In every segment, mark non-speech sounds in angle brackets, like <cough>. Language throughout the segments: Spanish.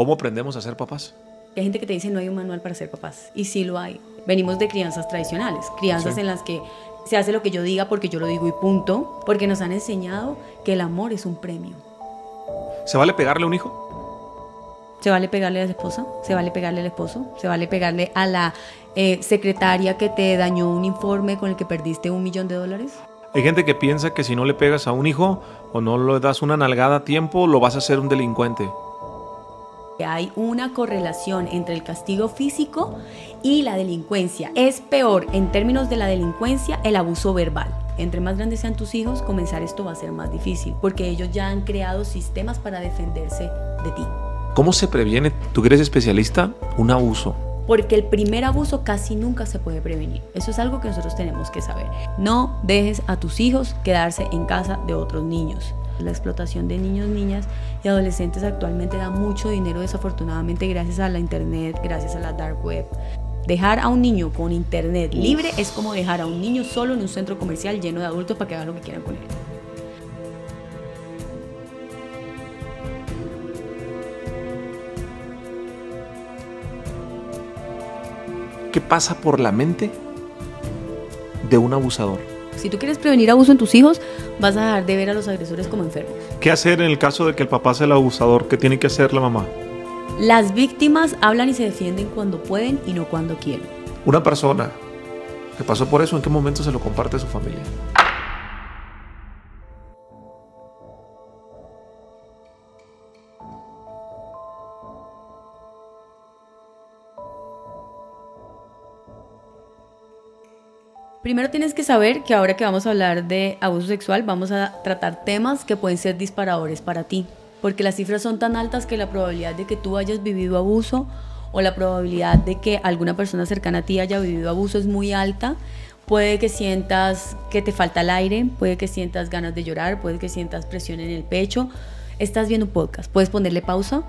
¿Cómo aprendemos a ser papás? Hay gente que te dice no hay un manual para ser papás y sí lo hay. Venimos de crianzas tradicionales, crianzas en las que se hace lo que yo diga porque yo lo digo y punto, porque nos han enseñado que el amor es un premio. ¿Se vale pegarle a un hijo? Se vale pegarle a la esposa, se vale pegarle al esposo, se vale pegarle a la eh, secretaria que te dañó un informe con el que perdiste un millón de dólares. Hay gente que piensa que si no le pegas a un hijo o no le das una nalgada a tiempo, lo vas a hacer un delincuente. Hay una correlación entre el castigo físico y la delincuencia. Es peor en términos de la delincuencia el abuso verbal. Entre más grandes sean tus hijos, comenzar esto va a ser más difícil porque ellos ya han creado sistemas para defenderse de ti. ¿Cómo se previene, tú que eres especialista, un abuso? porque el primer abuso casi nunca se puede prevenir. Eso es algo que nosotros tenemos que saber. No dejes a tus hijos quedarse en casa de otros niños la explotación de niños, niñas y adolescentes actualmente da mucho dinero desafortunadamente gracias a la internet, gracias a la dark web. Dejar a un niño con internet libre es como dejar a un niño solo en un centro comercial lleno de adultos para que hagan lo que quieran con él. ¿Qué pasa por la mente de un abusador? Si tú quieres prevenir abuso en tus hijos, vas a dejar de ver a los agresores como enfermos. ¿Qué hacer en el caso de que el papá sea el abusador? ¿Qué tiene que hacer la mamá? Las víctimas hablan y se defienden cuando pueden y no cuando quieren. Una persona que pasó por eso, ¿en qué momento se lo comparte a su familia? Primero tienes que saber que ahora que vamos a hablar de abuso sexual, vamos a tratar temas que pueden ser disparadores para ti, porque las cifras son tan altas que la probabilidad de que tú hayas vivido abuso o la probabilidad de que alguna persona cercana a ti haya vivido abuso es muy alta. Puede que sientas que te falta el aire, puede que sientas ganas de llorar, puede que sientas presión en el pecho. Estás viendo un podcast, puedes ponerle pausa,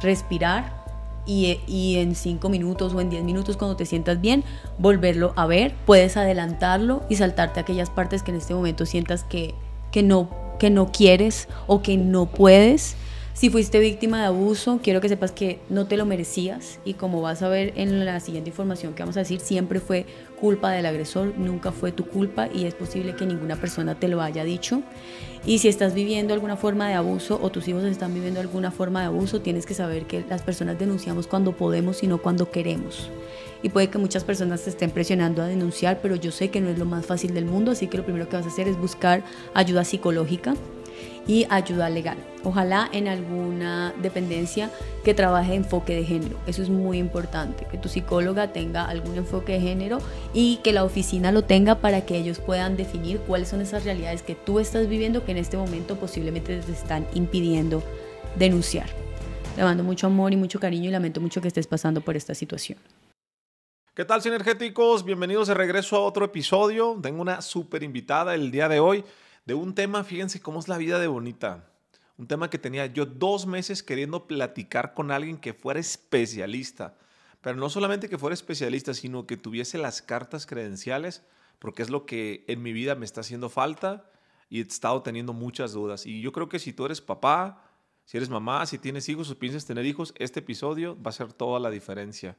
respirar, y, en 5 minutos o en 10 minutos cuando te sientas bien, volverlo a ver, puedes adelantarlo y saltarte aquellas partes que en este momento sientas que, que, no, que no quieres o que no puedes. Si fuiste víctima de abuso, quiero que sepas que no te lo merecías y como vas a ver en la siguiente información que vamos a decir, siempre fue culpa del agresor, nunca fue tu culpa y es posible que ninguna persona te lo haya dicho. Y si estás viviendo alguna forma de abuso o tus hijos están viviendo alguna forma de abuso, tienes que saber que las personas denunciamos cuando podemos y no cuando queremos. Y puede que muchas personas te estén presionando a denunciar, pero yo sé que no es lo más fácil del mundo, así que lo primero que vas a hacer es buscar ayuda psicológica y ayuda legal. Ojalá en alguna dependencia que trabaje enfoque de género. Eso es muy importante, que tu psicóloga tenga algún enfoque de género y que la oficina lo tenga para que ellos puedan definir cuáles son esas realidades que tú estás viviendo que en este momento posiblemente te están impidiendo denunciar. Te mando mucho amor y mucho cariño y lamento mucho que estés pasando por esta situación. ¿Qué tal, sinergéticos? Bienvenidos de regreso a otro episodio. Tengo una super invitada el día de hoy de un tema, fíjense cómo es la vida de bonita. Un tema que tenía yo dos meses queriendo platicar con alguien que fuera especialista. Pero no solamente que fuera especialista, sino que tuviese las cartas credenciales, porque es lo que en mi vida me está haciendo falta y he estado teniendo muchas dudas. Y yo creo que si tú eres papá, si eres mamá, si tienes hijos o piensas tener hijos, este episodio va a ser toda la diferencia.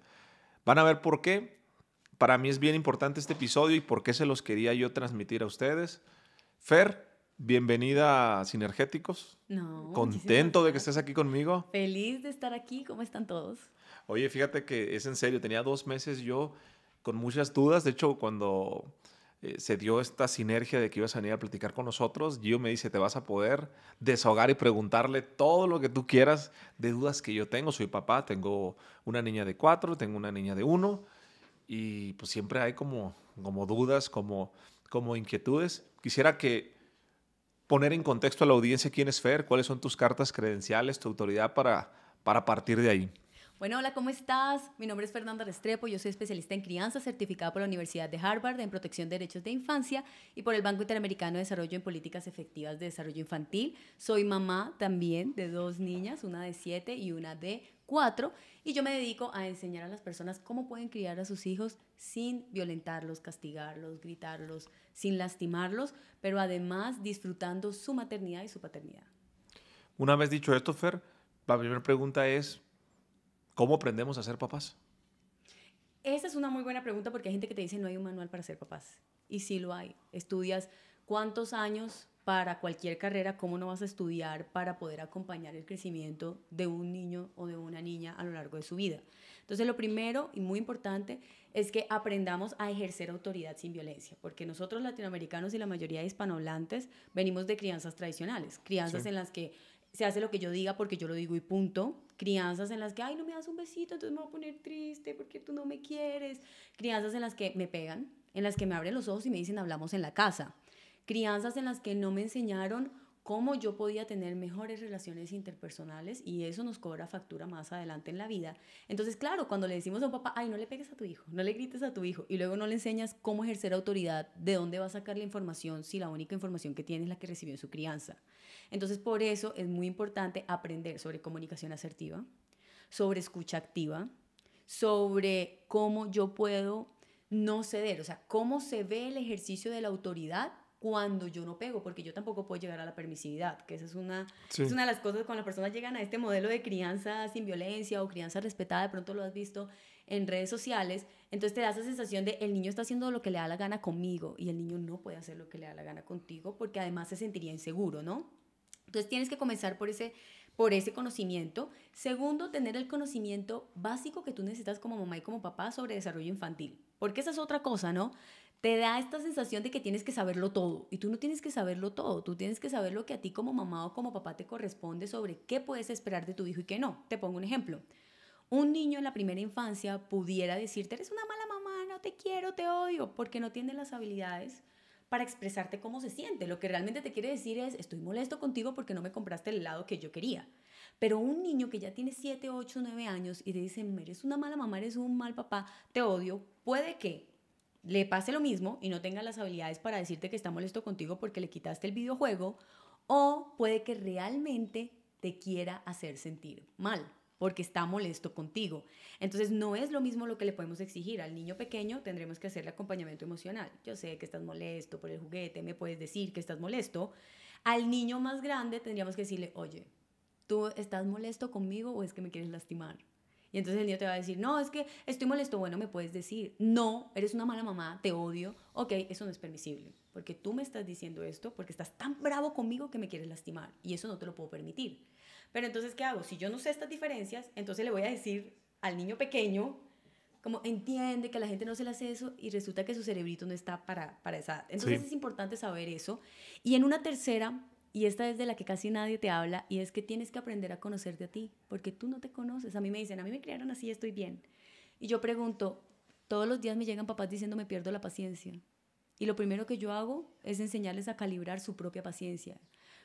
Van a ver por qué. Para mí es bien importante este episodio y por qué se los quería yo transmitir a ustedes. Fer, bienvenida a Sinergéticos. No. Contento de que estés aquí conmigo. Feliz de estar aquí. ¿Cómo están todos? Oye, fíjate que es en serio. Tenía dos meses yo con muchas dudas. De hecho, cuando eh, se dio esta sinergia de que ibas a venir a platicar con nosotros, Gio me dice, te vas a poder desahogar y preguntarle todo lo que tú quieras de dudas que yo tengo. Soy papá, tengo una niña de cuatro, tengo una niña de uno, y pues siempre hay como, como dudas, como como inquietudes. Quisiera que poner en contexto a la audiencia quién es FER, cuáles son tus cartas credenciales, tu autoridad para, para partir de ahí. Bueno, hola, ¿cómo estás? Mi nombre es Fernanda Restrepo, yo soy especialista en crianza certificada por la Universidad de Harvard en protección de derechos de infancia y por el Banco Interamericano de Desarrollo en Políticas Efectivas de Desarrollo Infantil. Soy mamá también de dos niñas, una de siete y una de cuatro, y yo me dedico a enseñar a las personas cómo pueden criar a sus hijos sin violentarlos, castigarlos, gritarlos, sin lastimarlos, pero además disfrutando su maternidad y su paternidad. Una vez dicho esto, Fer, la primera pregunta es, ¿cómo aprendemos a ser papás? Esa es una muy buena pregunta porque hay gente que te dice no hay un manual para ser papás. Y sí lo hay. Estudias cuántos años para cualquier carrera, cómo no vas a estudiar para poder acompañar el crecimiento de un niño o de una niña a lo largo de su vida. Entonces, lo primero y muy importante es que aprendamos a ejercer autoridad sin violencia, porque nosotros latinoamericanos y la mayoría de hispanohablantes venimos de crianzas tradicionales, crianzas en las que se hace lo que yo diga porque yo lo digo y punto. Crianzas en las que, ay, no me das un besito, entonces me voy a poner triste porque tú no me quieres. Crianzas en las que me pegan, en las que me abren los ojos y me dicen, hablamos en la casa crianzas en las que no me enseñaron cómo yo podía tener mejores relaciones interpersonales y eso nos cobra factura más adelante en la vida. Entonces, claro, cuando le decimos a un papá, ay, no le pegues a tu hijo, no le grites a tu hijo, y luego no le enseñas cómo ejercer autoridad, de dónde va a sacar la información si la única información que tiene es la que recibió en su crianza. Entonces, por eso es muy importante aprender sobre comunicación asertiva, sobre escucha activa, sobre cómo yo puedo no ceder, o sea, cómo se ve el ejercicio de la autoridad cuando yo no pego, porque yo tampoco puedo llegar a la permisividad, que esa es una, es una de las cosas cuando las personas llegan a este modelo de crianza sin violencia o crianza respetada, de pronto lo has visto en redes sociales, entonces te da esa sensación de el niño está haciendo lo que le da la gana conmigo y el niño no puede hacer lo que le da la gana contigo porque además se sentiría inseguro, ¿no? Entonces tienes que comenzar por ese por ese conocimiento. Segundo, tener el conocimiento básico que tú necesitas como mamá y como papá sobre desarrollo infantil. Porque esa es otra cosa, ¿no? te da esta sensación de que tienes que saberlo todo. Y tú no tienes que saberlo todo, tú tienes que saber lo que a ti como mamá o como papá te corresponde sobre qué puedes esperar de tu hijo y qué no. Te pongo un ejemplo. Un niño en la primera infancia pudiera decirte, eres una mala mamá, no te quiero, te odio, porque no tiene las habilidades para expresarte cómo se siente. Lo que realmente te quiere decir es, estoy molesto contigo porque no me compraste el helado que yo quería. Pero un niño que ya tiene 7, 8, 9 años y te dice eres una mala mamá, eres un mal papá, te odio, puede que le pase lo mismo y no tenga las habilidades para decirte que está molesto contigo porque le quitaste el videojuego, o puede que realmente te quiera hacer sentir mal porque está molesto contigo. Entonces no es lo mismo lo que le podemos exigir al niño pequeño, tendremos que hacerle acompañamiento emocional. Yo sé que estás molesto por el juguete, me puedes decir que estás molesto. Al niño más grande tendríamos que decirle, oye, ¿tú estás molesto conmigo o es que me quieres lastimar? Y entonces el niño te va a decir, no, es que estoy molesto, bueno, me puedes decir, no, eres una mala mamá, te odio, ok, eso no es permisible, porque tú me estás diciendo esto, porque estás tan bravo conmigo que me quieres lastimar, y eso no te lo puedo permitir. Pero entonces, ¿qué hago? Si yo no sé estas diferencias, entonces le voy a decir al niño pequeño, como entiende que la gente no se le hace eso y resulta que su cerebrito no está para, para esa Entonces es importante saber eso. Y en una tercera y esta es de la que casi nadie te habla y es que tienes que aprender a conocerte a ti, porque tú no te conoces. A mí me dicen, a mí me criaron así, estoy bien. Y yo pregunto, todos los días me llegan papás diciendo me pierdo la paciencia. Y lo primero que yo hago es enseñarles a calibrar su propia paciencia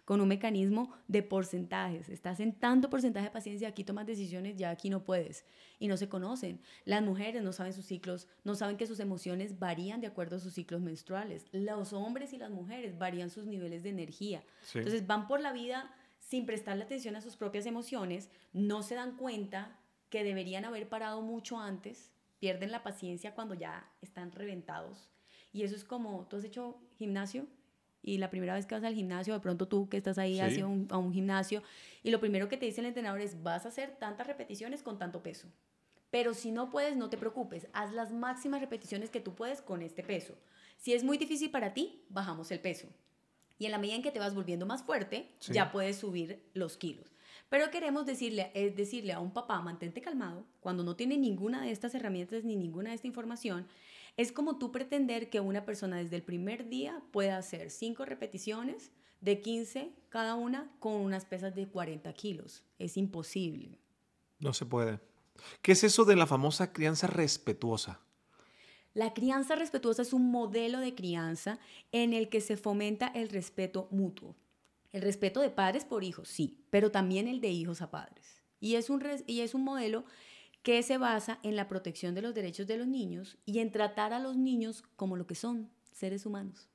con un mecanismo de porcentajes. Estás en tanto porcentaje de paciencia, aquí tomas decisiones, ya aquí no puedes. Y no se conocen. Las mujeres no saben sus ciclos, no saben que sus emociones varían de acuerdo a sus ciclos menstruales. Los hombres y las mujeres varían sus niveles de energía. Entonces van por la vida sin prestarle atención a sus propias emociones, no se dan cuenta que deberían haber parado mucho antes, pierden la paciencia cuando ya están reventados. Y eso es como, ¿tú has hecho gimnasio? y la primera vez que vas al gimnasio, de pronto tú que estás ahí hacia un, a un gimnasio, y lo primero que te dice el entrenador es, vas a hacer tantas repeticiones con tanto peso. Pero si no puedes, no te preocupes, haz las máximas repeticiones que tú puedes con este peso. Si es muy difícil para ti, bajamos el peso. Y en la medida en que te vas volviendo más fuerte, ya puedes subir los kilos. Pero queremos decirle, es decirle a un papá, mantente calmado, cuando no tiene ninguna de estas herramientas ni ninguna de esta información, es como tú pretender que una persona desde el primer día pueda hacer cinco repeticiones de 15 cada una con unas pesas de 40 kilos. Es imposible. No se puede. ¿Qué es eso de la famosa crianza respetuosa? La crianza respetuosa es un modelo de crianza en el que se fomenta el respeto mutuo. El respeto de padres por hijos, sí, pero también el de hijos a padres. Y es un, y es un modelo que se basa en la protección de los derechos de los niños y en tratar a los niños como lo que son, seres humanos,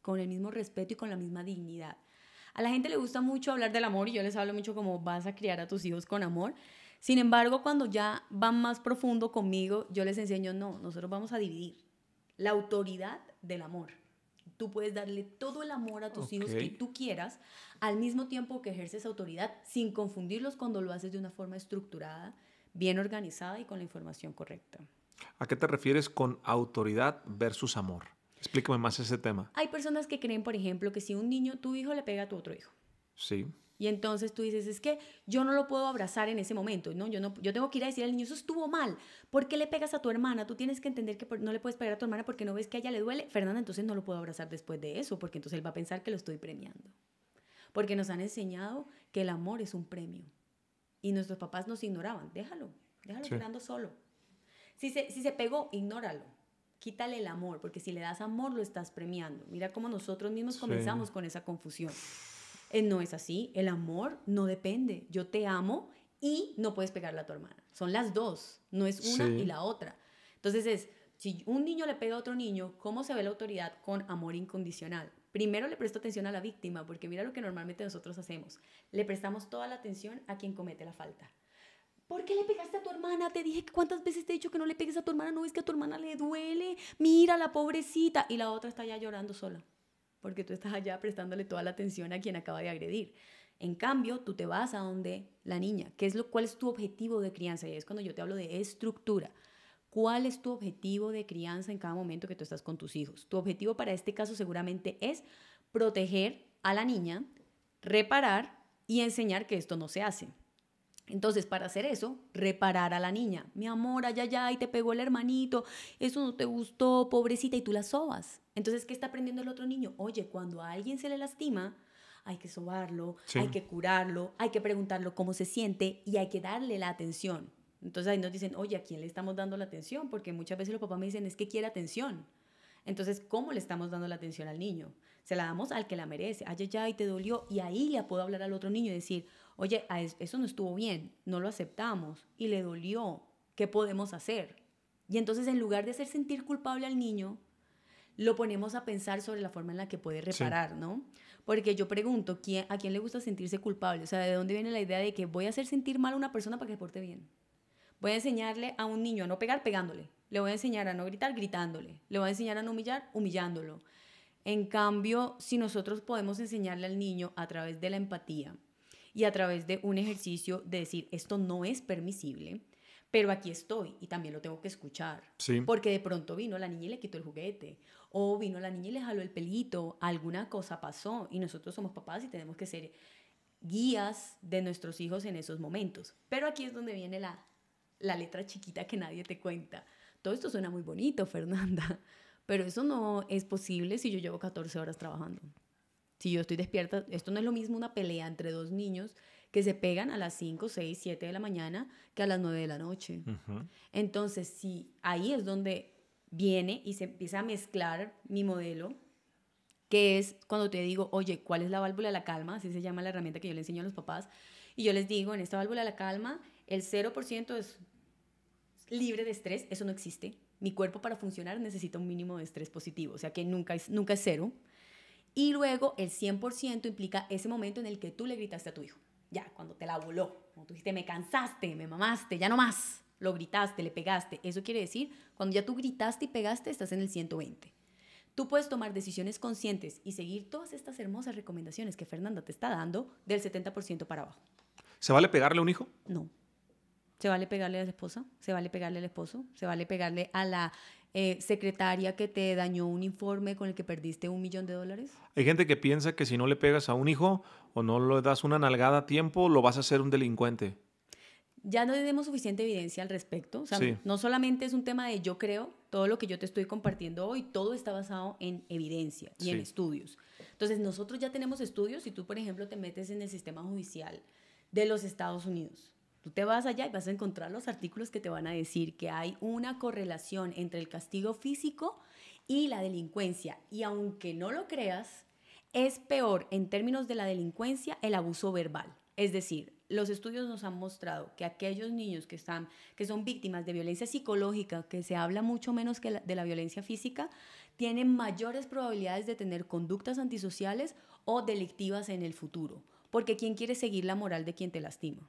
con el mismo respeto y con la misma dignidad. A la gente le gusta mucho hablar del amor y yo les hablo mucho como vas a criar a tus hijos con amor. Sin embargo, cuando ya van más profundo conmigo, yo les enseño, no, nosotros vamos a dividir la autoridad del amor. Tú puedes darle todo el amor a tus hijos que tú quieras, al mismo tiempo que ejerces autoridad, sin confundirlos cuando lo haces de una forma estructurada, bien organizada y con la información correcta. ¿A qué te refieres con autoridad versus amor? Explícame más ese tema. Hay personas que creen, por ejemplo, que si un niño, tu hijo le pega a tu otro hijo. Sí. Y entonces tú dices, es que yo no lo puedo abrazar en ese momento, ¿no? Yo, no, yo tengo que ir a decir al niño, eso estuvo mal, ¿por qué le pegas a tu hermana? Tú tienes que entender que no le puedes pegar a tu hermana porque no ves que a ella le duele. Fernanda, entonces no lo puedo abrazar después de eso, porque entonces él va a pensar que lo estoy premiando. Porque nos han enseñado que el amor es un premio. Y nuestros papás nos ignoraban. Déjalo, déjalo sí. solo. Si se, si se pegó, ignóralo. Quítale el amor, porque si le das amor lo estás premiando. Mira cómo nosotros mismos comenzamos con esa confusión. Eh, no es así. El amor no depende. Yo te amo y no puedes pegarle a tu hermana. Son las dos, no es una y la otra. Entonces es, si un niño le pega a otro niño, ¿cómo se ve la autoridad con amor incondicional? Primero le presto atención a la víctima, porque mira lo que normalmente nosotros hacemos. Le prestamos toda la atención a quien comete la falta. ¿Por qué le pegaste a tu hermana? Te dije que cuántas veces te he dicho que no le pegues a tu hermana, no es que a tu hermana le duele. Mira la pobrecita. Y la otra está allá llorando sola, porque tú estás allá prestándole toda la atención a quien acaba de agredir. En cambio, tú te vas a donde la niña, que es lo, ¿cuál es tu objetivo de crianza? Y es cuando yo te hablo de estructura. ¿Cuál es tu objetivo de crianza en cada momento que tú estás con tus hijos? Tu objetivo para este caso seguramente es proteger a la niña, reparar y enseñar que esto no se hace. Entonces, para hacer eso, reparar a la niña. Mi amor, allá, allá, y te pegó el hermanito, eso no te gustó, pobrecita, y tú la sobas. Entonces, ¿qué está aprendiendo el otro niño? Oye, cuando a alguien se le lastima, hay que sobarlo, hay que curarlo, hay que preguntarlo cómo se siente y hay que darle la atención. Entonces ahí nos dicen, oye, ¿a quién le estamos dando la atención? Porque muchas veces los papás me dicen, es que quiere atención. Entonces, ¿cómo le estamos dando la atención al niño? Se la damos al que la merece. Ay, ya, y te dolió. Y ahí ya puedo hablar al otro niño y decir, oye, eso no estuvo bien, no lo aceptamos y le dolió. ¿Qué podemos hacer? Y entonces, en lugar de hacer sentir culpable al niño, lo ponemos a pensar sobre la forma en la que puede reparar, ¿no? Porque yo pregunto, ¿a quién le gusta sentirse culpable? O sea, ¿de dónde viene la idea de que voy a hacer sentir mal a una persona para que se porte bien? Voy a enseñarle a un niño a no pegar pegándole. Le voy a enseñar a no gritar gritándole. Le voy a enseñar a no humillar humillándolo. En cambio, si nosotros podemos enseñarle al niño a través de la empatía y a través de un ejercicio de decir, esto no es permisible, pero aquí estoy y también lo tengo que escuchar. Porque de pronto vino la niña y le quitó el juguete, o vino la niña y le jaló el pelito, alguna cosa pasó y nosotros somos papás y tenemos que ser guías de nuestros hijos en esos momentos. Pero aquí es donde viene la la letra chiquita que nadie te cuenta. Todo esto suena muy bonito, <laughs> Fernanda, pero eso no es posible si yo llevo 14 horas trabajando. Si yo estoy despierta, esto no es lo mismo una pelea entre dos niños que se pegan a las 5, 6, 7 de la mañana que a las 9 de la noche. Entonces, si ahí es donde viene y se empieza a mezclar mi modelo, que es cuando te digo, oye, ¿cuál es la válvula de la calma? Así se llama la herramienta que yo le enseño a los papás. Y yo les digo, en esta válvula de la calma, el 0% es libre de estrés, eso no existe. Mi cuerpo para funcionar necesita un mínimo de estrés positivo, o sea que nunca es, nunca es cero. Y luego el 100% implica ese momento en el que tú le gritaste a tu hijo, ya, cuando te la voló, cuando tú dijiste, me cansaste, me mamaste, ya no más, lo gritaste, le pegaste. Eso quiere decir, cuando ya tú gritaste y pegaste, estás en el 120. Tú puedes tomar decisiones conscientes y seguir todas estas hermosas recomendaciones que Fernanda te está dando del 70% para abajo. ¿Se vale pegarle a un hijo? No se vale pegarle a la esposa, se vale pegarle al esposo, se vale pegarle a la eh, secretaria que te dañó un informe con el que perdiste un millón de dólares. Hay gente que piensa que si no le pegas a un hijo o no le das una nalgada a tiempo, lo vas a hacer un delincuente. Ya no tenemos suficiente evidencia al respecto. no solamente es un tema de yo creo, todo lo que yo te estoy compartiendo hoy, todo está basado en evidencia y en estudios. Entonces, nosotros ya tenemos estudios, si tú, por ejemplo, te metes en el sistema judicial de los Estados Unidos, Tú te vas allá y vas a encontrar los artículos que te van a decir que hay una correlación entre el castigo físico y la delincuencia. Y aunque no lo creas, es peor en términos de la delincuencia el abuso verbal. Es decir, los estudios nos han mostrado que aquellos niños que, están, que son víctimas de violencia psicológica, que se habla mucho menos que de la violencia física, tienen mayores probabilidades de tener conductas antisociales o delictivas en el futuro, porque ¿quién quiere seguir la moral de quien te lastima?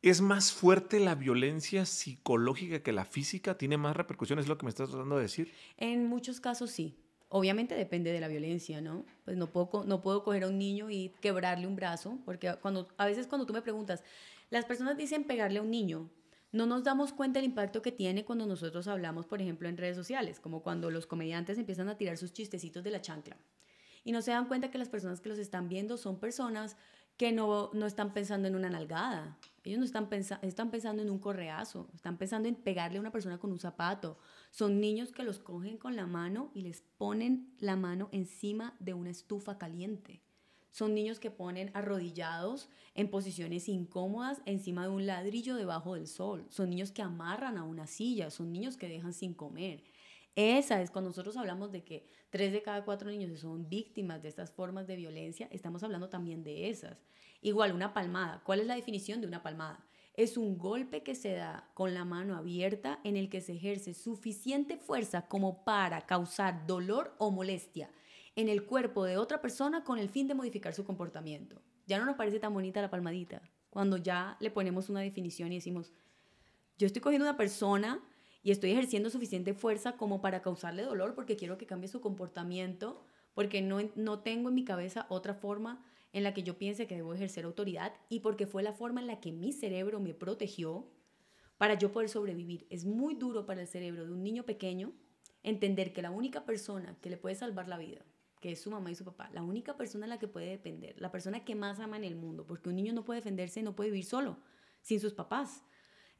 ¿Es más fuerte la violencia psicológica que la física? ¿Tiene más repercusiones? ¿Es lo que me estás tratando de decir? En muchos casos sí. Obviamente depende de la violencia, ¿no? Pues no puedo, no puedo coger a un niño y quebrarle un brazo, porque cuando, a veces cuando tú me preguntas, las personas dicen pegarle a un niño, no nos damos cuenta del impacto que tiene cuando nosotros hablamos, por ejemplo, en redes sociales, como cuando los comediantes empiezan a tirar sus chistecitos de la chancla y no se dan cuenta que las personas que los están viendo son personas que no, están pensando en una nalgada. Ellos no están, están pensando en un correazo, están pensando en pegarle a una persona con un zapato. Son niños que los cogen con la mano y les ponen la mano encima de una estufa caliente. Son niños que ponen arrodillados en posiciones incómodas encima de un ladrillo debajo del sol. Son niños que amarran a una silla. Son niños que dejan sin comer. Esa es, cuando nosotros hablamos de que tres de cada cuatro niños son víctimas de estas formas de violencia, estamos hablando también de esas. Igual, una palmada. ¿Cuál es la definición de una palmada? Es un golpe que se da con la mano abierta en el que se ejerce suficiente fuerza como para causar dolor o molestia en el cuerpo de otra persona con el fin de modificar su comportamiento. Ya no nos parece tan bonita la palmadita cuando ya le ponemos una definición y decimos, yo estoy cogiendo una persona y estoy ejerciendo suficiente fuerza como para causarle dolor porque quiero que cambie su comportamiento, porque no, tengo en mi cabeza otra forma en la que yo piense que debo ejercer autoridad y porque fue la forma en la que mi cerebro me protegió para yo poder sobrevivir. Es muy duro para el cerebro de un niño pequeño entender que la única persona que le puede salvar la vida, que es su mamá y su papá, la única persona en la que puede depender, la persona que más ama en el mundo, porque un niño no puede defenderse, no puede vivir solo, sin sus papás.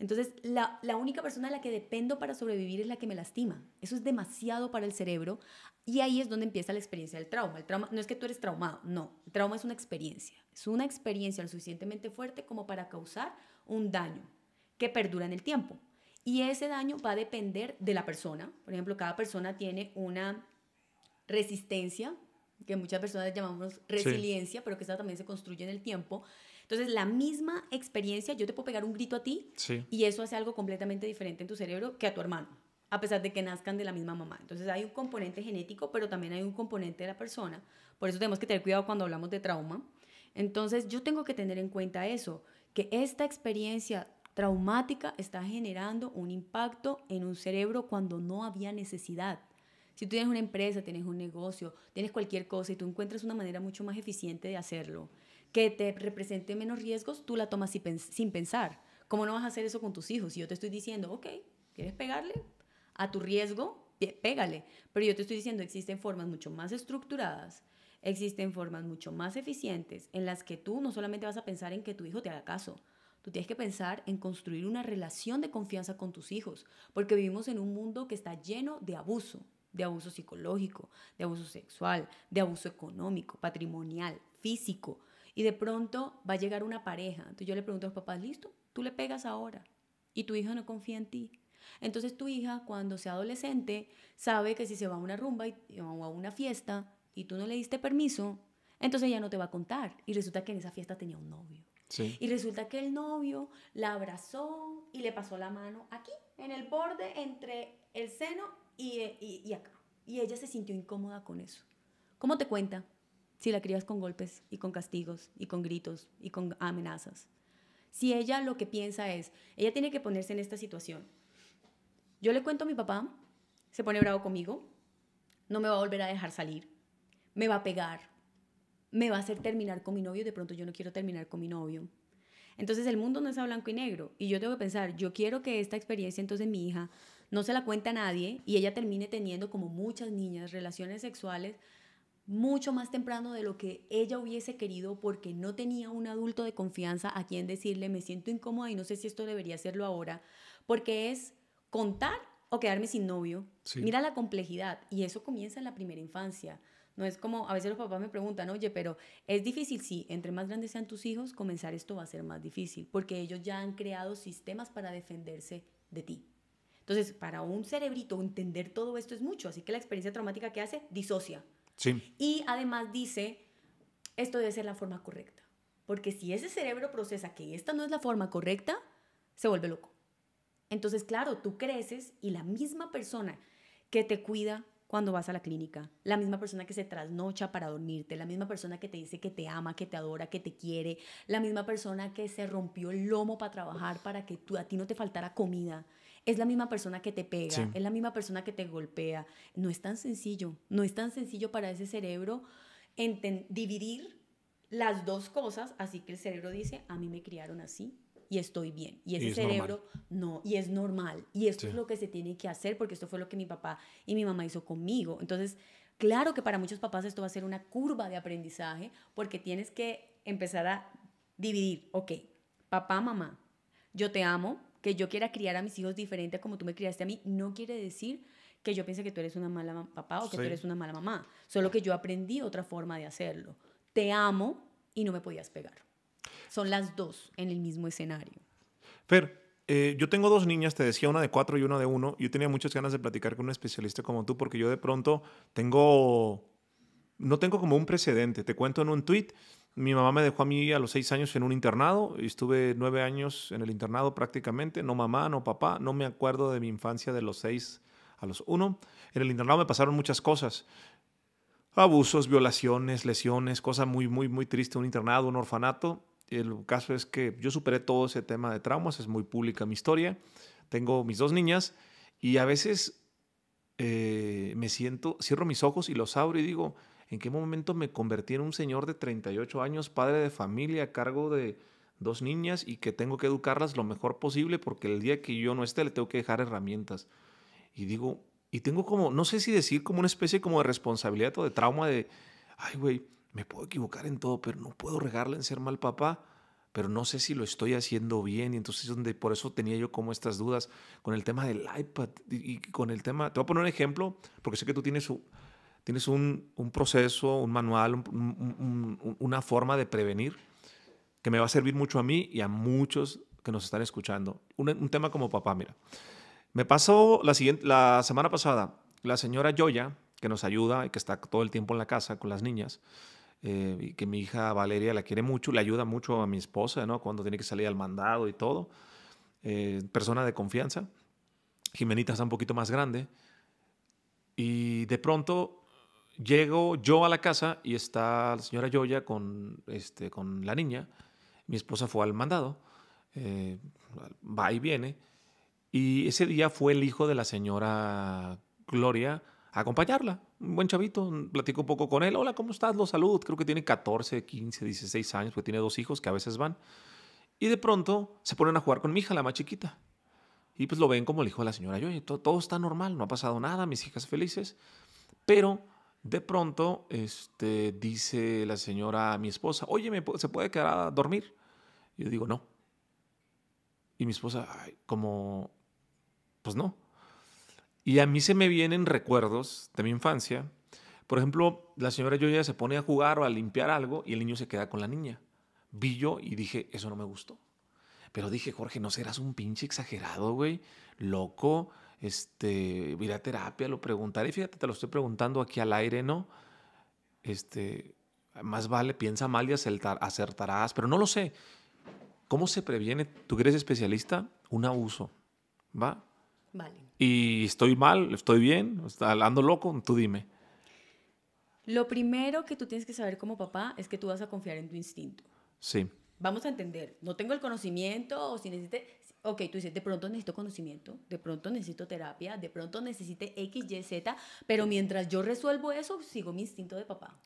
Entonces, la, única persona a la que dependo para sobrevivir es la que me lastima. Eso es demasiado para el cerebro y ahí es donde empieza la experiencia del trauma. El trauma no es que tú eres traumado, no. El trauma es una experiencia. Es una experiencia lo suficientemente fuerte como para causar un daño que perdura en el tiempo. Y ese daño va a depender de la persona. Por ejemplo, cada persona tiene una resistencia que muchas personas llamamos resiliencia, pero que esa también se construye en el tiempo, entonces, la misma experiencia, yo te puedo pegar un grito a ti y eso hace algo completamente diferente en tu cerebro que a tu hermano, a pesar de que nazcan de la misma mamá. Entonces, hay un componente genético, pero también hay un componente de la persona. Por eso tenemos que tener cuidado cuando hablamos de trauma. Entonces, yo tengo que tener en cuenta eso, que esta experiencia traumática está generando un impacto en un cerebro cuando no había necesidad. Si tú tienes una empresa, tienes un negocio, tienes cualquier cosa y tú encuentras una manera mucho más eficiente de hacerlo, que te represente menos riesgos, tú la tomas sin pensar. ¿Cómo no vas a hacer eso con tus hijos? Si yo te estoy diciendo, ok, ¿quieres pegarle? A tu riesgo, pégale. Pero yo te estoy diciendo, existen formas mucho más estructuradas, existen formas mucho más eficientes en las que tú no solamente vas a pensar en que tu hijo te haga caso, Tú tienes que pensar en construir una relación de confianza con tus hijos, porque vivimos en un mundo que está lleno de abuso, de abuso psicológico, de abuso sexual, de abuso económico, patrimonial, físico. Y de pronto va a llegar una pareja. Entonces yo le pregunto a los papás, listo, tú le pegas ahora y tu hija no confía en ti. Entonces tu hija cuando sea adolescente sabe que si se va a una rumba y, o a una fiesta y tú no le diste permiso, entonces ella no te va a contar. Y resulta que en esa fiesta tenía un novio. Y resulta que el novio la abrazó y le pasó la mano aquí, en el borde entre el seno y, y, y acá. Y ella se sintió incómoda con eso. ¿Cómo te cuenta? si la crías con golpes y con castigos y con gritos y con amenazas. Si ella lo que piensa es, ella tiene que ponerse en esta situación. Yo le cuento a mi papá, se pone bravo conmigo, no me va a volver a dejar salir, me va a pegar, me va a hacer terminar con mi novio de pronto yo no quiero terminar con mi novio. Entonces el mundo no es a blanco y negro y yo tengo que pensar, yo quiero que esta experiencia entonces mi hija no se la cuente a nadie y ella termine teniendo como muchas niñas relaciones sexuales mucho más temprano de lo que ella hubiese querido porque no tenía un adulto de confianza a quien decirle me siento incómoda y no sé si esto debería hacerlo ahora, porque es contar o quedarme sin novio. Mira la complejidad y eso comienza en la primera infancia. No es como, a veces los papás me preguntan, oye, pero es difícil, sí, entre más grandes sean tus hijos, comenzar esto va a ser más difícil, porque ellos ya han creado sistemas para defenderse de ti. Entonces, para un cerebrito entender todo esto es mucho, así que la experiencia traumática que hace disocia y además dice, esto debe ser la forma correcta. Porque si ese cerebro procesa que esta no es la forma correcta, se vuelve loco. Entonces, claro, tú creces y la misma persona que te cuida cuando vas a la clínica, la misma persona que se trasnocha para dormirte, la misma persona que te dice que te ama, que te adora, que te quiere, la misma persona que se rompió el lomo para trabajar para que tú, a ti no te faltara comida, es la misma persona que te pega, es la misma persona que te golpea. No es tan sencillo, no es tan sencillo para ese cerebro dividir las dos cosas, así que el cerebro dice, a mí me criaron así, y estoy bien. Y ese cerebro no, y es normal. Y esto es lo que se tiene que hacer porque esto fue lo que mi papá y mi mamá hizo conmigo. Entonces, claro que para muchos papás esto va a ser una curva de aprendizaje porque tienes que empezar a dividir, ok, papá, mamá, yo te amo, que yo quiera criar a mis hijos diferente a como tú me criaste a mí, no quiere decir que yo piense que tú eres una mala papá o que tú eres una mala mamá. Solo que yo aprendí otra forma de hacerlo. Te amo y no me podías pegar. Son las dos en el mismo escenario. Fer, eh, yo tengo dos niñas, te decía una de cuatro y una de uno. Yo tenía muchas ganas de platicar con un especialista como tú porque yo de pronto tengo... No tengo como un precedente. Te cuento en un tweet mi mamá me dejó a mí a los seis años en un internado y estuve nueve años en el internado prácticamente. No mamá, no papá. No me acuerdo de mi infancia de los seis a los uno. En el internado me pasaron muchas cosas. Abusos, violaciones, lesiones, cosa muy, muy, muy triste. Un internado, un orfanato. El caso es que yo superé todo ese tema de traumas. Es muy pública mi historia. Tengo mis dos niñas y a veces eh, me siento, cierro mis ojos y los abro y digo, ¿En qué momento me convertí en un señor de 38 años, padre de familia, a cargo de dos niñas y que tengo que educarlas lo mejor posible porque el día que yo no esté le tengo que dejar herramientas? Y digo, y tengo como, no sé si decir como una especie como de responsabilidad o de trauma de, ay güey, me puedo equivocar en todo, pero no puedo regarle en ser mal papá pero no sé si lo estoy haciendo bien. Y entonces donde por eso tenía yo como estas dudas con el tema del iPad y, con el tema. Te voy a poner un ejemplo, porque sé que tú tienes su tienes un, un proceso, un manual, una forma de prevenir que me va a servir mucho a mí y a muchos que nos están escuchando. Un, tema como papá, mira. Me pasó la, siguiente, la semana pasada, la señora Joya, que nos ayuda y que está todo el tiempo en la casa con las niñas, eh, y que mi hija Valeria la quiere mucho, le ayuda mucho a mi esposa, ¿no? Cuando tiene que salir al mandado y todo. Eh, persona de confianza. Jimenita está un poquito más grande. Y de pronto llego yo a la casa y está la señora Yoya con, este, con la niña. Mi esposa fue al mandado, eh, va y viene. Y ese día fue el hijo de la señora Gloria a acompañarla. Un buen chavito, platico un poco con él. Hola, ¿cómo estás? Lo salud. Creo que tiene 14, 15, 16 años, porque tiene dos hijos que a veces van. Y de pronto se ponen a jugar con mi hija, la más chiquita. Y pues lo ven como el hijo de la señora Yoya. todo está normal, no ha pasado nada, mis hijas felices. Pero de pronto, este, dice la señora a mi esposa, oye, ¿se puede quedar a dormir? Y yo digo, no. Y mi esposa, como, pues no. Y a mí se me vienen recuerdos de mi infancia. Por ejemplo, la señora Yoya se pone a jugar o a limpiar algo y el niño se queda con la niña. Vi yo y dije, eso no me gustó. Pero dije, Jorge, no serás un pinche exagerado, güey, loco este, ir a terapia, lo preguntaré. Fíjate, te lo estoy preguntando aquí al aire, ¿no? Este, más vale, piensa mal y acertarás, pero no lo sé. ¿Cómo se previene, tú eres especialista, un abuso? ¿Va? Vale. Y estoy mal, estoy bien, ando loco, tú dime. Lo primero que tú tienes que saber como papá es que tú vas a confiar en tu instinto. Sí. Vamos a entender, no tengo el conocimiento o si necesite, ok, tú dices, de pronto necesito conocimiento, de pronto necesito terapia, de pronto necesite X, Y, Z, pero mientras yo resuelvo eso, sigo mi instinto de papá.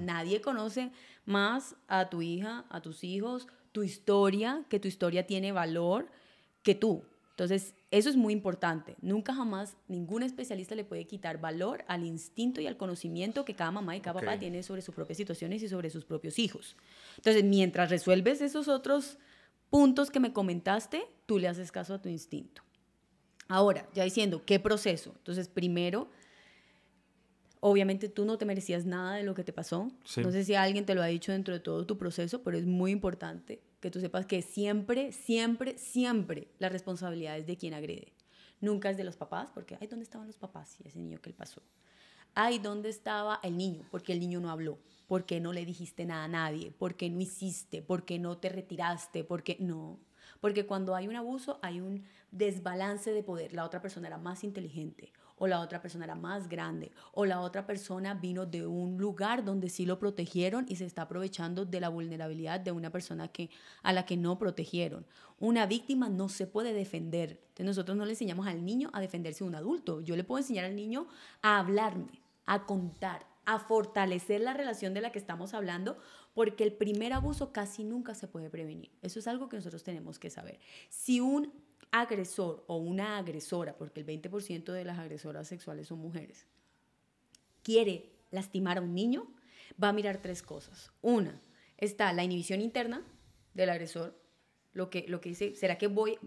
nadie conoce más a tu hija, a tus hijos, tu historia, que tu historia tiene valor que tú. Entonces, eso es muy importante. Nunca jamás ningún especialista le puede quitar valor al instinto y al conocimiento que cada mamá y cada papá tiene sobre sus propias situaciones y sobre sus propios hijos. Entonces, mientras resuelves esos otros puntos que me comentaste, tú le haces caso a tu instinto. Ahora, ya diciendo, ¿qué proceso? Entonces, primero, obviamente tú no te merecías nada de lo que te pasó. No sé si alguien te lo ha dicho dentro de todo tu proceso, pero es muy importante que tú sepas que siempre, siempre, siempre la responsabilidad es de quien agrede. Nunca es de los papás, porque, ay, ¿dónde estaban los papás y ese niño que él pasó? Ay, ¿dónde estaba el niño? Porque el niño no habló. ¿Por qué no le dijiste nada a nadie? ¿Por qué no hiciste? ¿Por qué no te retiraste? ¿Por qué no? Porque cuando hay un abuso hay un desbalance de poder. La otra persona era más inteligente o la otra persona era más grande o la otra persona vino de un lugar donde sí lo protegieron y se está aprovechando de la vulnerabilidad de una persona que a la que no protegieron. Una víctima no se puede defender. nosotros no le enseñamos al niño a defenderse de un adulto. Yo le puedo enseñar al niño a hablarme, a contar, a fortalecer la relación de la que estamos hablando, porque el primer abuso casi nunca se puede prevenir. Eso es algo que nosotros tenemos que saber. Si un agresor o una agresora, porque el 20% de las agresoras sexuales son mujeres, quiere lastimar a un niño, va a mirar tres cosas. Una, está la inhibición interna del agresor, lo que, lo que dice, ¿será que voy,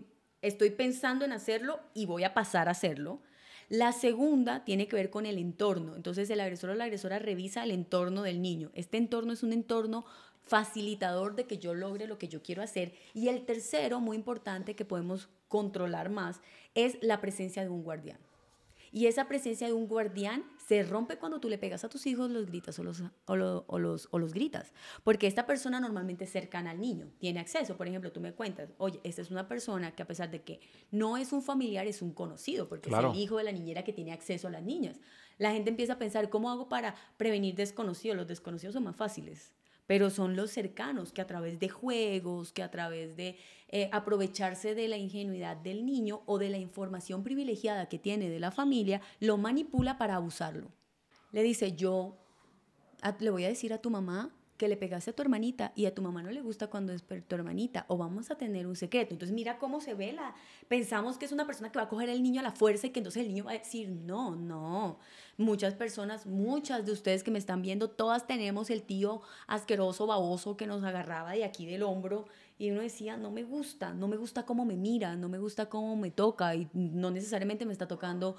estoy pensando en hacerlo y voy a pasar a hacerlo? La segunda tiene que ver con el entorno. Entonces el agresor o la agresora revisa el entorno del niño. Este entorno es un entorno facilitador de que yo logre lo que yo quiero hacer. Y el tercero, muy importante, que podemos controlar más, es la presencia de un guardián. Y esa presencia de un guardián se rompe cuando tú le pegas a tus hijos, los gritas o los, o, los, gritas. Porque esta persona normalmente es cercana al niño, tiene acceso. Por ejemplo, tú me cuentas, oye, esta es una persona que a pesar de que no es un familiar, es un conocido, porque es el hijo de la niñera que tiene acceso a las niñas. La gente empieza a pensar, ¿cómo hago para prevenir desconocidos? Los desconocidos son más fáciles pero son los cercanos que a través de juegos, que a través de eh, aprovecharse de la ingenuidad del niño o de la información privilegiada que tiene de la familia, lo manipula para abusarlo. Le dice, yo le voy a decir a tu mamá que le pegaste a tu hermanita y a tu mamá no le gusta cuando es tu hermanita o vamos a tener un secreto. Entonces mira cómo se vela. Pensamos que es una persona que va a coger al niño a la fuerza y que entonces el niño va a decir, no, no. Muchas personas, muchas de ustedes que me están viendo, todas tenemos el tío asqueroso, baboso que nos agarraba de aquí del hombro y uno decía, no me gusta, no me gusta cómo me mira, no me gusta cómo me toca y no necesariamente me está tocando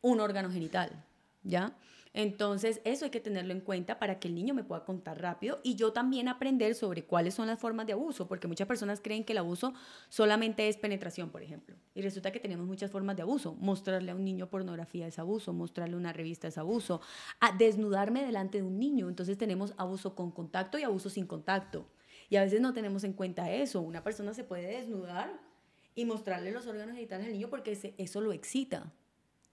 un órgano genital, ¿ya? Entonces, eso hay que tenerlo en cuenta para que el niño me pueda contar rápido y yo también aprender sobre cuáles son las formas de abuso, porque muchas personas creen que el abuso solamente es penetración, por ejemplo. Y resulta que tenemos muchas formas de abuso. Mostrarle a un niño pornografía es abuso, mostrarle una revista es abuso, desnudarme delante de un niño. Entonces, tenemos abuso con contacto y abuso sin contacto. Y a veces no tenemos en cuenta eso. Una persona se puede desnudar y mostrarle los órganos genitales al niño porque eso lo excita.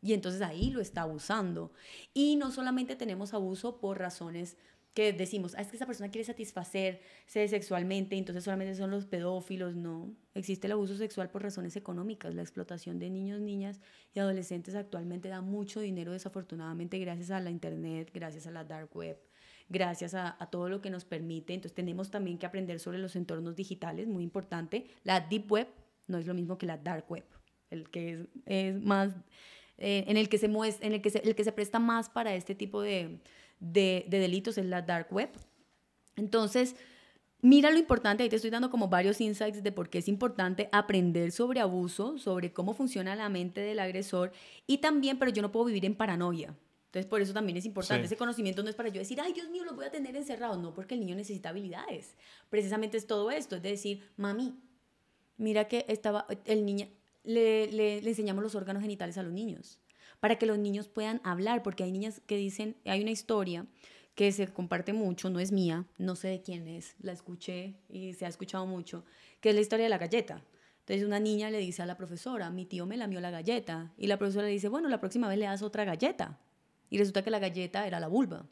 Y entonces ahí lo está abusando. Y no solamente tenemos abuso por razones que decimos, ah, es que esa persona quiere satisfacerse sexualmente, entonces solamente son los pedófilos. No, existe el abuso sexual por razones económicas. La explotación de niños, niñas y adolescentes actualmente da mucho dinero, desafortunadamente, gracias a la Internet, gracias a la dark web, gracias a, todo lo que nos permite. Entonces tenemos también que aprender sobre los entornos digitales, muy importante. La deep web no es lo mismo que la dark web, el que es, es más eh, en el que se en el que el que se presta más para este tipo de, delitos es la dark web. Entonces, Mira lo importante, ahí te estoy dando como varios insights de por qué es importante aprender sobre abuso, sobre cómo funciona la mente del agresor y también, pero yo no puedo vivir en paranoia. Entonces, por eso también es importante. Ese conocimiento no es para yo decir, ay, Dios mío, lo voy a tener encerrado. No, porque el niño necesita habilidades. Precisamente es todo esto. Es decir, mami, mira que estaba, el niño, le, enseñamos los órganos genitales a los niños, para que los niños puedan hablar, porque hay niñas que dicen, hay una historia que se comparte mucho, no es mía, no sé de quién es, la escuché y se ha escuchado mucho, que es la historia de la galleta. Entonces una niña le dice a la profesora, mi tío me lamió la galleta, y la profesora le dice, bueno, la próxima vez le das otra galleta. Y resulta que la galleta era la vulva.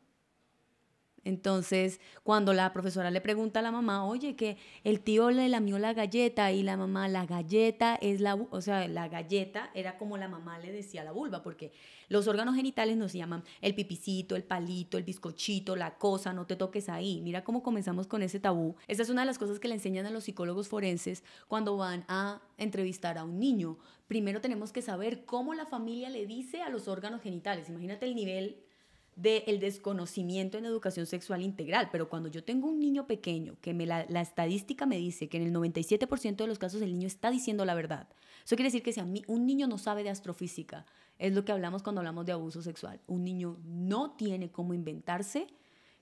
Entonces, cuando la profesora le pregunta a la mamá, oye, que el tío le lamió la galleta y la mamá, la galleta es la, o sea, la galleta era como la mamá le decía a la vulva, porque los órganos genitales nos llaman el pipicito, el palito, el bizcochito, la cosa, no te toques ahí. Mira cómo comenzamos con ese tabú. Esa es una de las cosas que le enseñan a los psicólogos forenses cuando van a entrevistar a un niño. Primero tenemos que saber cómo la familia le dice a los órganos genitales. Imagínate el nivel del desconocimiento en educación sexual integral, pero cuando yo tengo un niño pequeño, que me la, la estadística me dice que en el 97% de los casos el niño está diciendo la verdad, eso quiere decir que si a mí, un niño no sabe de astrofísica, es lo que hablamos cuando hablamos de abuso sexual, un niño no tiene cómo inventarse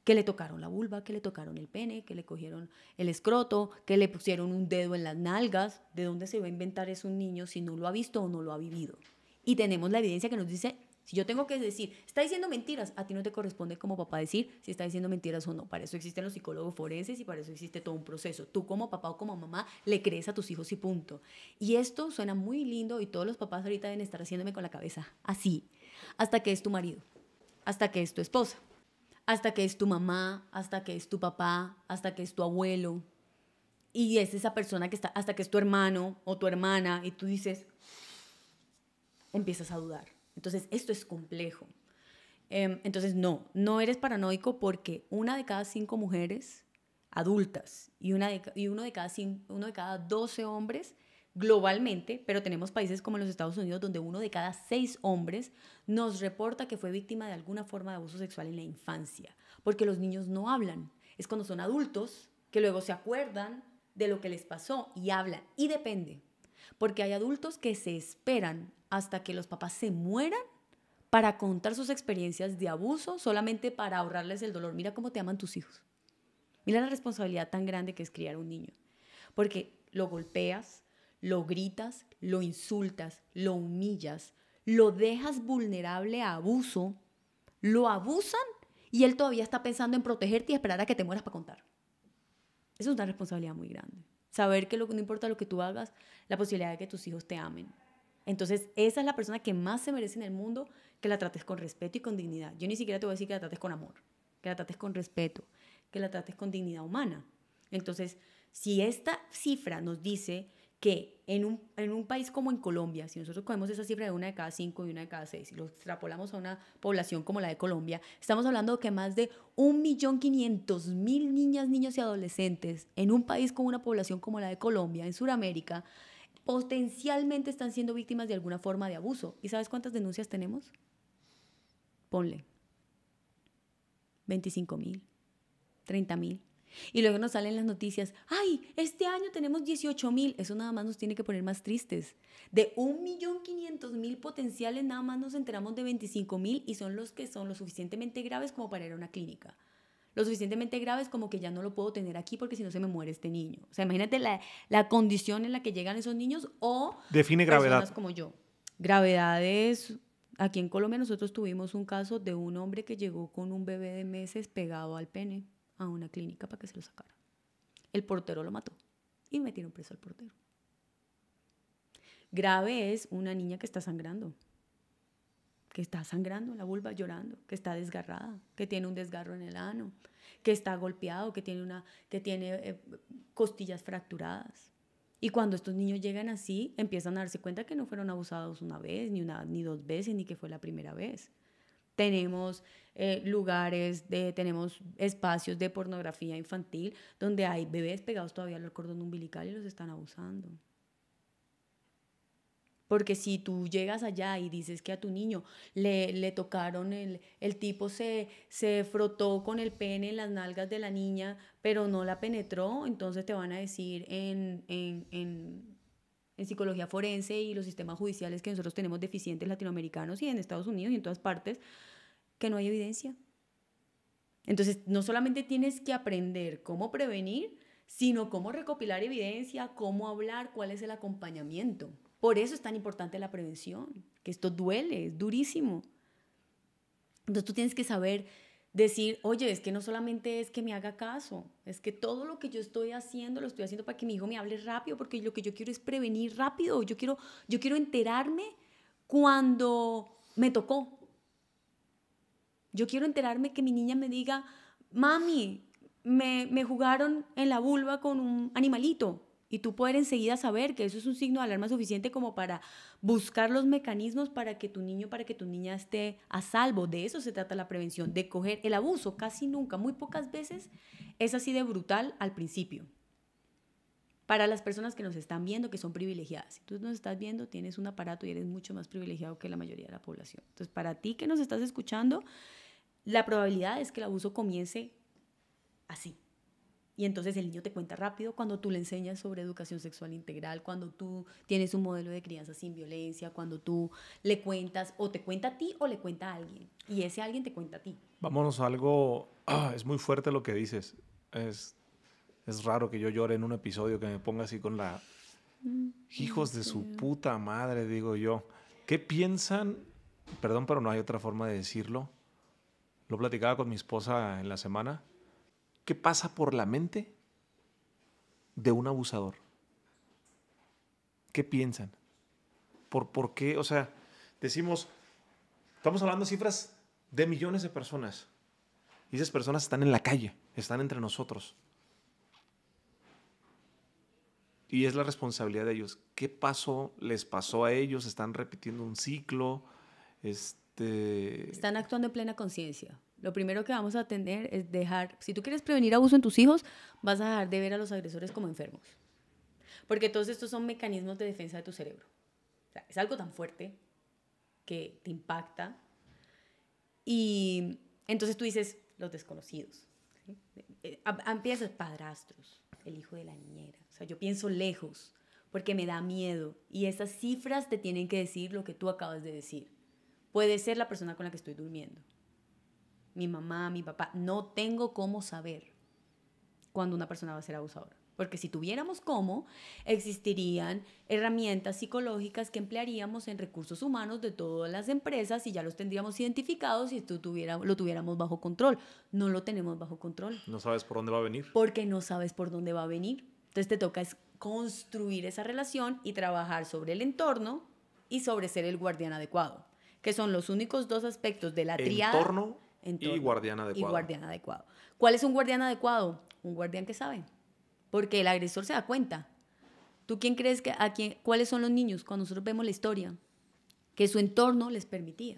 que le tocaron la vulva, que le tocaron el pene, que le cogieron el escroto, que le pusieron un dedo en las nalgas, ¿de dónde se va a inventar eso un niño si no lo ha visto o no lo ha vivido? Y tenemos la evidencia que nos dice si yo tengo que decir, está diciendo mentiras, a ti no te corresponde como papá decir si está diciendo mentiras o no. Para eso existen los psicólogos forenses y para eso existe todo un proceso. Tú como papá o como mamá le crees a tus hijos y punto. Y esto suena muy lindo y todos los papás ahorita deben estar haciéndome con la cabeza así, hasta que es tu marido, hasta que es tu esposa, hasta que es tu mamá, hasta que es tu papá, hasta que es tu abuelo. Y es esa persona que está, hasta que es tu hermano o tu hermana, y tú dices, empiezas a dudar entonces, esto es complejo. Em, entonces, no, no eres paranoico porque una de cada cinco mujeres adultas y, una y uno, de cada cinco, uno de cada 12 hombres globalmente, pero tenemos países como los Estados Unidos donde uno de cada seis hombres nos reporta que fue víctima de alguna forma de abuso sexual en la infancia, porque los niños no hablan. Es cuando son adultos que luego se acuerdan de lo que les pasó y hablan. Y depende, porque hay adultos que se esperan hasta que los papás se mueran para contar sus experiencias de abuso solamente para ahorrarles el dolor. Mira cómo te aman tus hijos. Mira la responsabilidad tan grande que es criar un niño. Porque lo golpeas, lo gritas, lo insultas, lo humillas, lo dejas vulnerable a abuso, lo abusan y él todavía está pensando en protegerte y esperar a que te mueras para contar. Esa es una responsabilidad muy grande. Saber que no importa lo que tú hagas, la posibilidad de que tus hijos te amen entonces, esa es la persona que más se merece en el mundo que la trates con respeto y con dignidad. Yo ni siquiera te voy a decir que la trates con amor, que la trates con respeto, que la trates con dignidad humana. Entonces, si esta cifra nos dice que en un, país como en Colombia, si nosotros cogemos esa cifra de una de cada cinco y una de cada seis y lo extrapolamos a una población como la de Colombia, estamos hablando de que más de 1.500.000 niñas, niños y adolescentes en un país con una población como la de Colombia, en Sudamérica, potencialmente están siendo víctimas de alguna forma de abuso. ¿Y sabes cuántas denuncias tenemos? Ponle. 25 mil, 30 mil. Y luego nos salen las noticias, ay, este año tenemos 18 mil, eso nada más nos tiene que poner más tristes. De 1.500.000 potenciales nada más nos enteramos de 25 mil y son los que son lo suficientemente graves como para ir a una clínica lo suficientemente es como que ya no lo puedo tener aquí porque si no se me muere este niño. O sea, imagínate la, condición en la que llegan esos niños o Define personas gravedad. como yo. Gravedad es, aquí en Colombia nosotros tuvimos un caso de un hombre que llegó con un bebé de meses pegado al pene a una clínica para que se lo sacara. El portero lo mató y metieron preso al portero. Grave es una niña que está sangrando que está sangrando la vulva, llorando, que está desgarrada, que tiene un desgarro en el ano, que está golpeado, que tiene, que tiene eh, costillas fracturadas. Y cuando estos niños llegan así, empiezan a darse cuenta que no fueron abusados una vez, ni, una, ni dos veces, ni que fue la primera vez. Tenemos eh, lugares, de, tenemos espacios de pornografía infantil donde hay bebés pegados todavía al cordón umbilical y los están abusando. Porque si tú llegas allá y dices que a tu niño le, tocaron, el, tipo se, frotó con el pene en las nalgas de la niña, pero no la penetró, entonces te van a decir en, en psicología forense y los sistemas judiciales que nosotros tenemos deficientes latinoamericanos y en Estados Unidos y en todas partes, que no hay evidencia. Entonces, no solamente tienes que aprender cómo prevenir, sino cómo recopilar evidencia, cómo hablar, cuál es el acompañamiento. Por eso es tan importante la prevención, que esto duele, es durísimo. Entonces tú tienes que saber decir, oye, es que no solamente es que me haga caso, es que todo lo que yo estoy haciendo lo estoy haciendo para que mi hijo me hable rápido, porque lo que yo quiero es prevenir rápido, yo quiero, yo quiero enterarme cuando me tocó. Yo quiero enterarme que mi niña me diga, mami, me, me jugaron en la vulva con un animalito y tú poder enseguida saber que eso es un signo de alarma suficiente como para buscar los mecanismos para que tu niño, para que tu niña esté a salvo. De eso se trata la prevención, de coger el abuso. Casi nunca, muy pocas veces es así de brutal al principio. Para las personas que nos están viendo, que son privilegiadas. Si tú nos estás viendo, tienes un aparato y eres mucho más privilegiado que la mayoría de la población. Entonces, para ti que nos estás escuchando, la probabilidad es que el abuso comience así, y entonces el niño te cuenta rápido cuando tú le enseñas sobre educación sexual integral, cuando tú tienes un modelo de crianza sin violencia, cuando tú le cuentas o te cuenta a ti o le cuenta a alguien. Y ese alguien te cuenta a ti. Vámonos algo, <clears throat> es muy fuerte lo que dices. Es, es raro que yo llore en un episodio que me ponga así con la... Mm, Hijos de su puta madre, digo yo. ¿Qué piensan? Perdón, pero no hay otra forma de decirlo. Lo platicaba con mi esposa en la semana qué pasa por la mente de un abusador? ¿Qué piensan? ¿Por, por qué? O sea, decimos, estamos hablando cifras de millones de personas. Y esas personas están en la calle, están entre nosotros. Y es la responsabilidad de ellos. ¿Qué pasó? ¿Les pasó a ellos? ¿Están repitiendo un ciclo? Este, están actuando en plena conciencia. Lo primero que vamos a atender es dejar, si tú quieres prevenir abuso en tus hijos, vas a dejar de ver a los agresores como enfermos. Porque todos estos son mecanismos de defensa de tu cerebro. O sea, es algo tan fuerte que te impacta. Y entonces tú dices, los desconocidos. ¿sí? Eh, eh, empiezas padrastros, el hijo de la niñera. O sea, yo pienso lejos porque me da miedo. Y esas cifras te tienen que decir lo que tú acabas de decir. Puede ser la persona con la que estoy durmiendo mi mamá, mi papá. No tengo cómo saber cuando una persona va a ser abusadora. Porque si tuviéramos cómo, existirían herramientas psicológicas que emplearíamos en recursos humanos de todas las empresas y ya los tendríamos identificados y esto lo tuviéramos bajo control. No lo tenemos bajo control. No sabes por dónde va a venir. Porque no sabes por dónde va a venir. Entonces te toca construir esa relación y trabajar sobre el entorno y sobre ser el guardián adecuado, que son los únicos dos aspectos de la triada. Entorno y guardián adecuado. ¿Cuál es un guardián adecuado? Un guardián que sabe. Porque el agresor se da cuenta. ¿Tú quién crees que a quién, cuáles son los niños cuando nosotros vemos la historia? Que su entorno les permitía.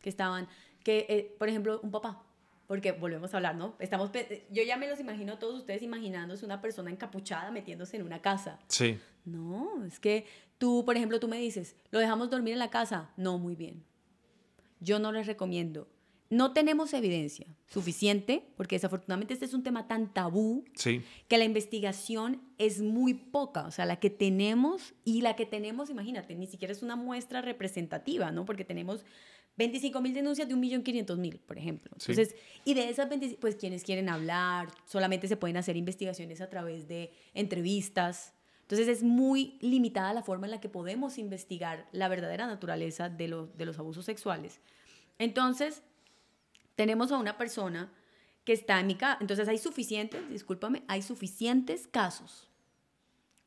Que estaban, que, eh, por ejemplo, un papá. Porque volvemos a hablar, ¿no? Estamos, yo ya me los imagino todos ustedes imaginándose una persona encapuchada metiéndose en una casa. Sí. No, es que tú, por ejemplo, tú me dices, lo dejamos dormir en la casa. No, muy bien. Yo no les recomiendo no tenemos evidencia suficiente, porque desafortunadamente este es un tema tan tabú, que la investigación es muy poca, o sea, la que tenemos y la que tenemos, imagínate, ni siquiera es una muestra representativa, ¿no? Porque tenemos 25 mil denuncias de 1.500.000, por ejemplo. Entonces, y de esas 25... pues quienes quieren hablar, solamente se pueden hacer investigaciones a través de entrevistas. Entonces es muy limitada la forma en la que podemos investigar la verdadera naturaleza de, de los abusos sexuales. Entonces, tenemos a una persona que está en mi casa. Entonces hay suficientes, discúlpame, hay suficientes casos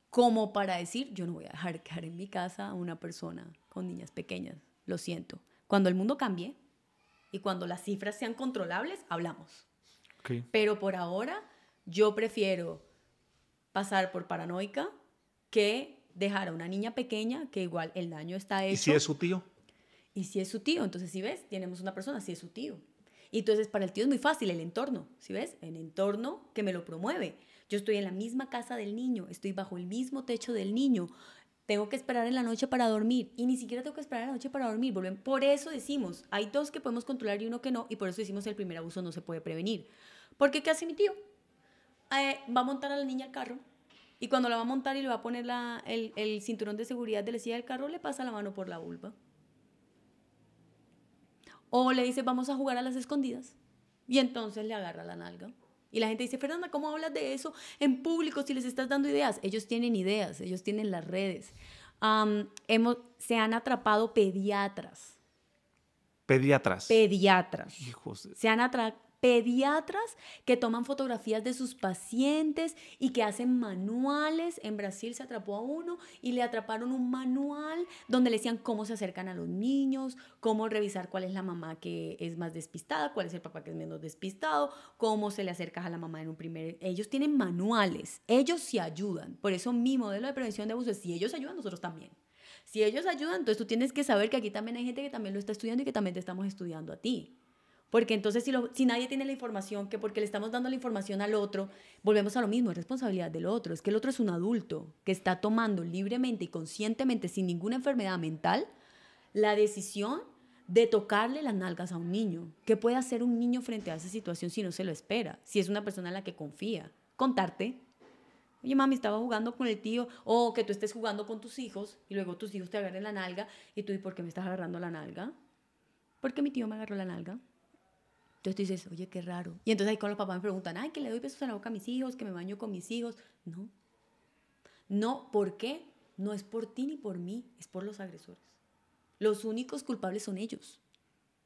como para decir, yo no voy a dejar quedar en mi casa a una persona con niñas pequeñas, lo siento. Cuando el mundo cambie y cuando las cifras sean controlables, hablamos. Pero por ahora yo prefiero pasar por paranoica que dejar a una niña pequeña que igual el daño está hecho. ¿Y si es su tío? Y si es su tío, entonces si ves, tenemos una persona, si es su tío. Y entonces para el tío es muy fácil el entorno, ¿sí ves? El entorno que me lo promueve. Yo estoy en la misma casa del niño, estoy bajo el mismo techo del niño. Tengo que esperar en la noche para dormir y ni siquiera tengo que esperar en la noche para dormir. Por eso decimos, hay dos que podemos controlar y uno que no, y por eso decimos el primer abuso no se puede prevenir. Porque ¿qué hace mi tío? Eh, va a montar a la niña al carro y cuando la va a montar y le va a poner el, el cinturón de seguridad de la silla del carro, le pasa la mano por la vulva. O le dice, vamos a jugar a las escondidas. Y entonces le agarra la nalga. Y la gente dice, Fernanda, ¿cómo hablas de eso en público si les estás dando ideas? Ellos tienen ideas, ellos tienen las redes. hemos, se han atrapado pediatras. Pediatras. Pediatras. Se han atrapado pediatras que toman fotografías de sus pacientes y que hacen manuales. En Brasil se atrapó a uno y le atraparon un manual donde le decían cómo se acercan a los niños, cómo revisar cuál es la mamá que es más despistada, cuál es el papá que es menos despistado, cómo se le acercas a la mamá en un primer... Ellos tienen manuales, ellos se ayudan. Por eso mi modelo de prevención de abuso es si ellos ayudan, nosotros también. Si ellos ayudan, entonces tú tienes que saber que aquí también hay gente que también lo está estudiando y que también te estamos estudiando a ti. Porque entonces si, nadie tiene la información, que porque le estamos dando la información al otro, volvemos a lo mismo, es responsabilidad del otro. Es que el otro es un adulto que está tomando libremente y conscientemente, sin ninguna enfermedad mental, la decisión de tocarle las nalgas a un niño. ¿Qué puede hacer un niño frente a esa situación si no se lo espera? Si es una persona en la que confía. Contarte. Oye, mami, estaba jugando con el tío. O que tú estés jugando con tus hijos y luego tus hijos te agarren la nalga y tú, ¿y por qué me estás agarrando la nalga? Porque mi tío me agarró la nalga. Entonces tú dices, oye, qué raro. Y entonces ahí con los papás me preguntan, ay, que le doy besos en la boca a mis hijos, que me baño con mis hijos. No. No, ¿por qué? No es por ti ni por mí, es por los agresores. Los únicos culpables son ellos.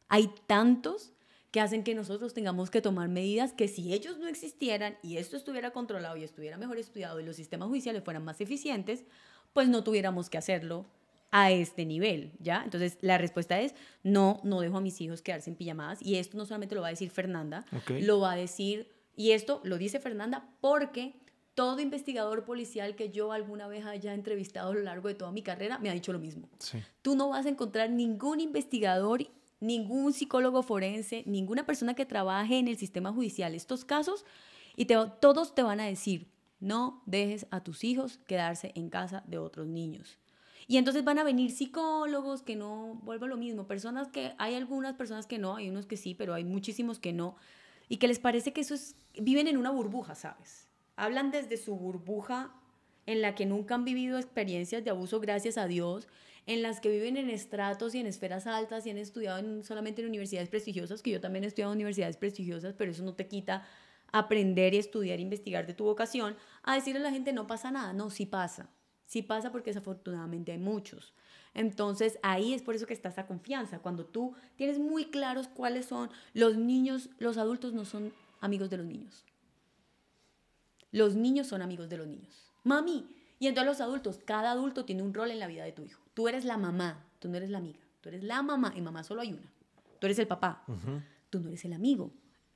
Hay tantos que hacen que nosotros tengamos que tomar medidas que si ellos no existieran y esto estuviera controlado y estuviera mejor estudiado y los sistemas judiciales fueran más eficientes, pues no tuviéramos que hacerlo a este nivel, ¿ya? Entonces, la respuesta es, no, no dejo a mis hijos quedarse en pijamadas. Y esto no solamente lo va a decir Fernanda, lo va a decir, y esto lo dice Fernanda porque todo investigador policial que yo alguna vez haya entrevistado a lo largo de toda mi carrera me ha dicho lo mismo. Tú no vas a encontrar ningún investigador, ningún psicólogo forense, ninguna persona que trabaje en el sistema judicial estos casos, y todos te van a decir, no dejes a tus hijos quedarse en casa de otros niños. Y entonces van a venir psicólogos que no, vuelvo a lo mismo, personas que, hay algunas personas que no, hay unos que sí, pero hay muchísimos que no, y que les parece que eso es, viven en una burbuja, ¿sabes? Hablan desde su burbuja en la que nunca han vivido experiencias de abuso, gracias a Dios, en las que viven en estratos y en esferas altas y han estudiado solamente en universidades prestigiosas, que yo también he estudiado en universidades prestigiosas, pero eso no te quita aprender y estudiar, e investigar de tu vocación, a decirle a la gente no pasa nada, no, sí pasa. Sí pasa porque desafortunadamente hay muchos. Entonces ahí es por eso que está esa confianza. Cuando tú tienes muy claros cuáles son los niños, los adultos no son amigos de los niños. Los niños son amigos de los niños. Mami. Y entonces los adultos, cada adulto tiene un rol en la vida de tu hijo. Tú eres la mamá, tú no eres la amiga. Tú eres la mamá y mamá solo hay una. Tú eres el papá. Tú no eres el amigo.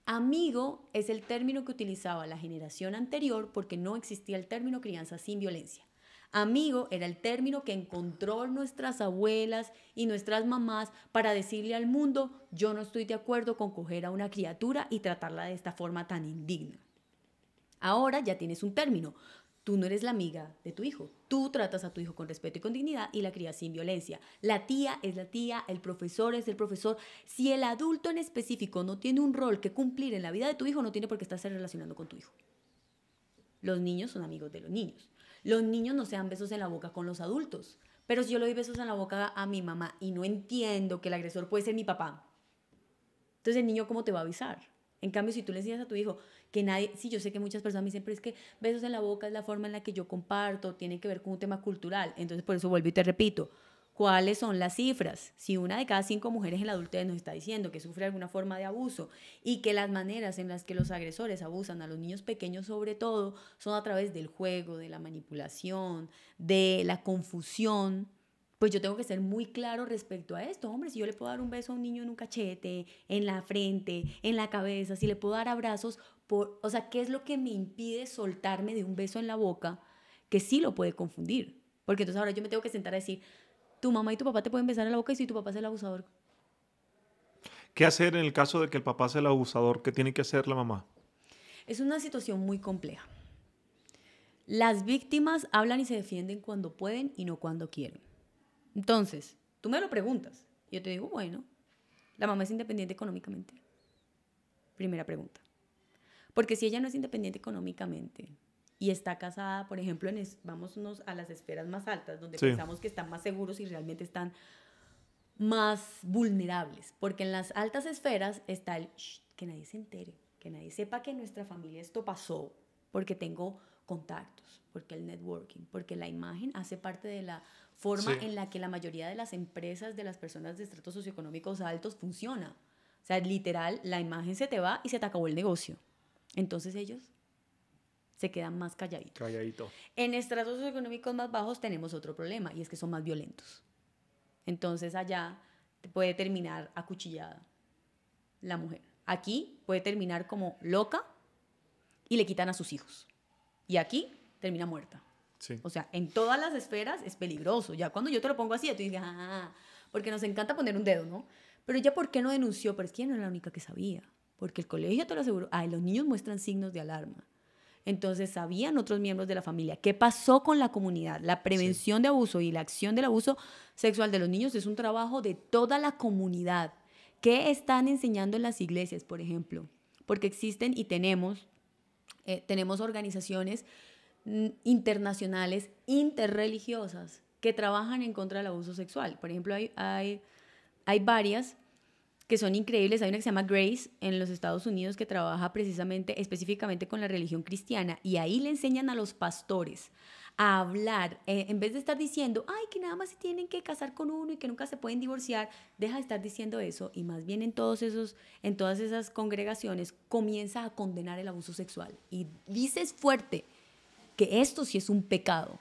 Amigo es el término que utilizaba la generación anterior porque no existía el término crianza sin violencia. Amigo era el término que encontró nuestras abuelas y nuestras mamás para decirle al mundo, yo no estoy de acuerdo con coger a una criatura y tratarla de esta forma tan indigna. Ahora ya tienes un término. Tú no eres la amiga de tu hijo. Tú tratas a tu hijo con respeto y con dignidad y la crías sin violencia. La tía es la tía, el profesor es el profesor. Si el adulto en específico no tiene un rol que cumplir en la vida de tu hijo, no tiene por qué estarse relacionando con tu hijo. Los niños son amigos de los niños. Los niños no se dan besos en la boca con los adultos. Pero si yo le doy besos en la boca a mi mamá y no entiendo que el agresor puede ser mi papá, entonces el niño, ¿cómo te va a avisar? En cambio, si tú le enseñas a tu hijo que nadie, sí, yo sé que muchas personas me dicen, pero es que besos en la boca es la forma en la que yo comparto, tiene que ver con un tema cultural. Entonces, por eso vuelvo y te repito, cuáles son las cifras. Si una de cada cinco mujeres en la adultez nos está diciendo que sufre alguna forma de abuso y que las maneras en las que los agresores abusan a los niños pequeños sobre todo son a través del juego, de la manipulación, de la confusión, pues yo tengo que ser muy claro respecto a esto. Hombre, si yo le puedo dar un beso a un niño en un cachete, en la frente, en la cabeza, si le puedo dar abrazos, por, o sea, ¿qué es lo que me impide soltarme de un beso en la boca que sí lo puede confundir? Porque entonces ahora yo me tengo que sentar a decir, tu mamá y tu papá te pueden besar en la boca y si tu papá es el abusador. ¿Qué hacer en el caso de que el papá sea el abusador? ¿Qué tiene que hacer la mamá? Es una situación muy compleja. Las víctimas hablan y se defienden cuando pueden y no cuando quieren. Entonces, tú me lo preguntas. Yo te digo, bueno, la mamá es independiente económicamente. Primera pregunta. Porque si ella no es independiente económicamente, y está casada, por ejemplo, en a las esferas más altas, donde pensamos que están más seguros y realmente están más vulnerables, porque en las altas esferas está el que nadie se entere, que nadie sepa que en nuestra familia esto pasó, porque tengo contactos, porque el networking, porque la imagen hace parte de la forma en la que la mayoría de las empresas de las personas de estratos socioeconómicos altos funciona. O sea, literal, la imagen se te va y se te acabó el negocio. Entonces ellos se quedan más calladitos. Calladito. En estratos económicos más bajos tenemos otro problema y es que son más violentos. Entonces allá puede terminar acuchillada la mujer. Aquí puede terminar como loca y le quitan a sus hijos. Y aquí termina muerta. Sí. O sea, en todas las esferas es peligroso. Ya cuando yo te lo pongo así, tú dices, ah, porque nos encanta poner un dedo, ¿no? Pero ya ¿por qué no denunció? Pero es que ella no era la única que sabía. Porque el colegio te lo aseguró. Ay, los niños muestran signos de alarma. Entonces, ¿sabían otros miembros de la familia? ¿Qué pasó con la comunidad? La prevención de abuso y la acción del abuso sexual de los niños es un trabajo de toda la comunidad. ¿Qué están enseñando en las iglesias, por ejemplo? Porque existen y tenemos, eh, tenemos organizaciones mm, internacionales, interreligiosas, que trabajan en contra del abuso sexual. Por ejemplo, hay, hay, hay varias que son increíbles. Hay una que se llama Grace en los Estados Unidos que trabaja precisamente específicamente con la religión cristiana y ahí le enseñan a los pastores a hablar, eh, en vez de estar diciendo, ay, que nada más se tienen que casar con uno y que nunca se pueden divorciar, deja de estar diciendo eso y más bien en, todos esos, en todas esas congregaciones comienza a condenar el abuso sexual y dices fuerte que esto sí es un pecado,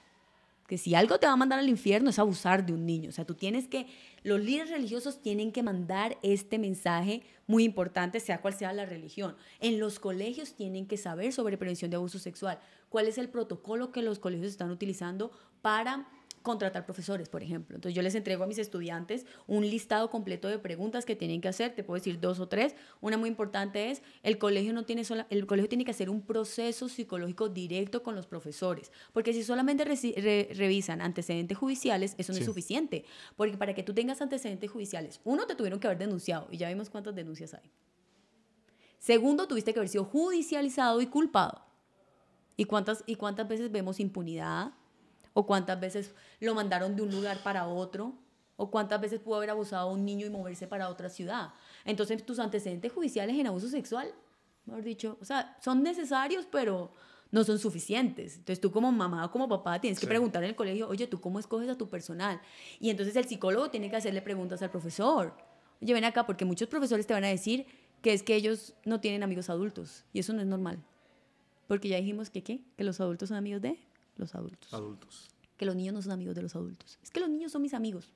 que si algo te va a mandar al infierno es abusar de un niño, o sea, tú tienes que los líderes religiosos tienen que mandar este mensaje muy importante, sea cual sea la religión. En los colegios tienen que saber sobre prevención de abuso sexual, cuál es el protocolo que los colegios están utilizando para contratar profesores, por ejemplo. Entonces yo les entrego a mis estudiantes un listado completo de preguntas que tienen que hacer, te puedo decir dos o tres. Una muy importante es, el colegio no tiene sola, el colegio tiene que hacer un proceso psicológico directo con los profesores, porque si solamente revisan antecedentes judiciales, eso no es suficiente, porque para que tú tengas antecedentes judiciales, uno te tuvieron que haber denunciado y ya vimos cuántas denuncias hay. Segundo, tuviste que haber sido judicializado y culpado. ¿Y cuántas, y cuántas veces vemos impunidad? o cuántas veces lo mandaron de un lugar para otro, o cuántas veces pudo haber abusado a un niño y moverse para otra ciudad. Entonces, tus antecedentes judiciales en abuso sexual, mejor dicho, o sea, son necesarios, pero no son suficientes. Entonces, tú como mamá o como papá tienes que preguntar en el colegio, oye, ¿tú cómo escoges a tu personal? Y entonces el psicólogo tiene que hacerle preguntas al profesor. Oye, ven acá, porque muchos profesores te van a decir que es que ellos no tienen amigos adultos, y eso no es normal. Porque ya dijimos que, ¿qué? Que los adultos son amigos de los adultos. Adultos. Que los niños no son amigos de los adultos. Es que los niños son mis amigos.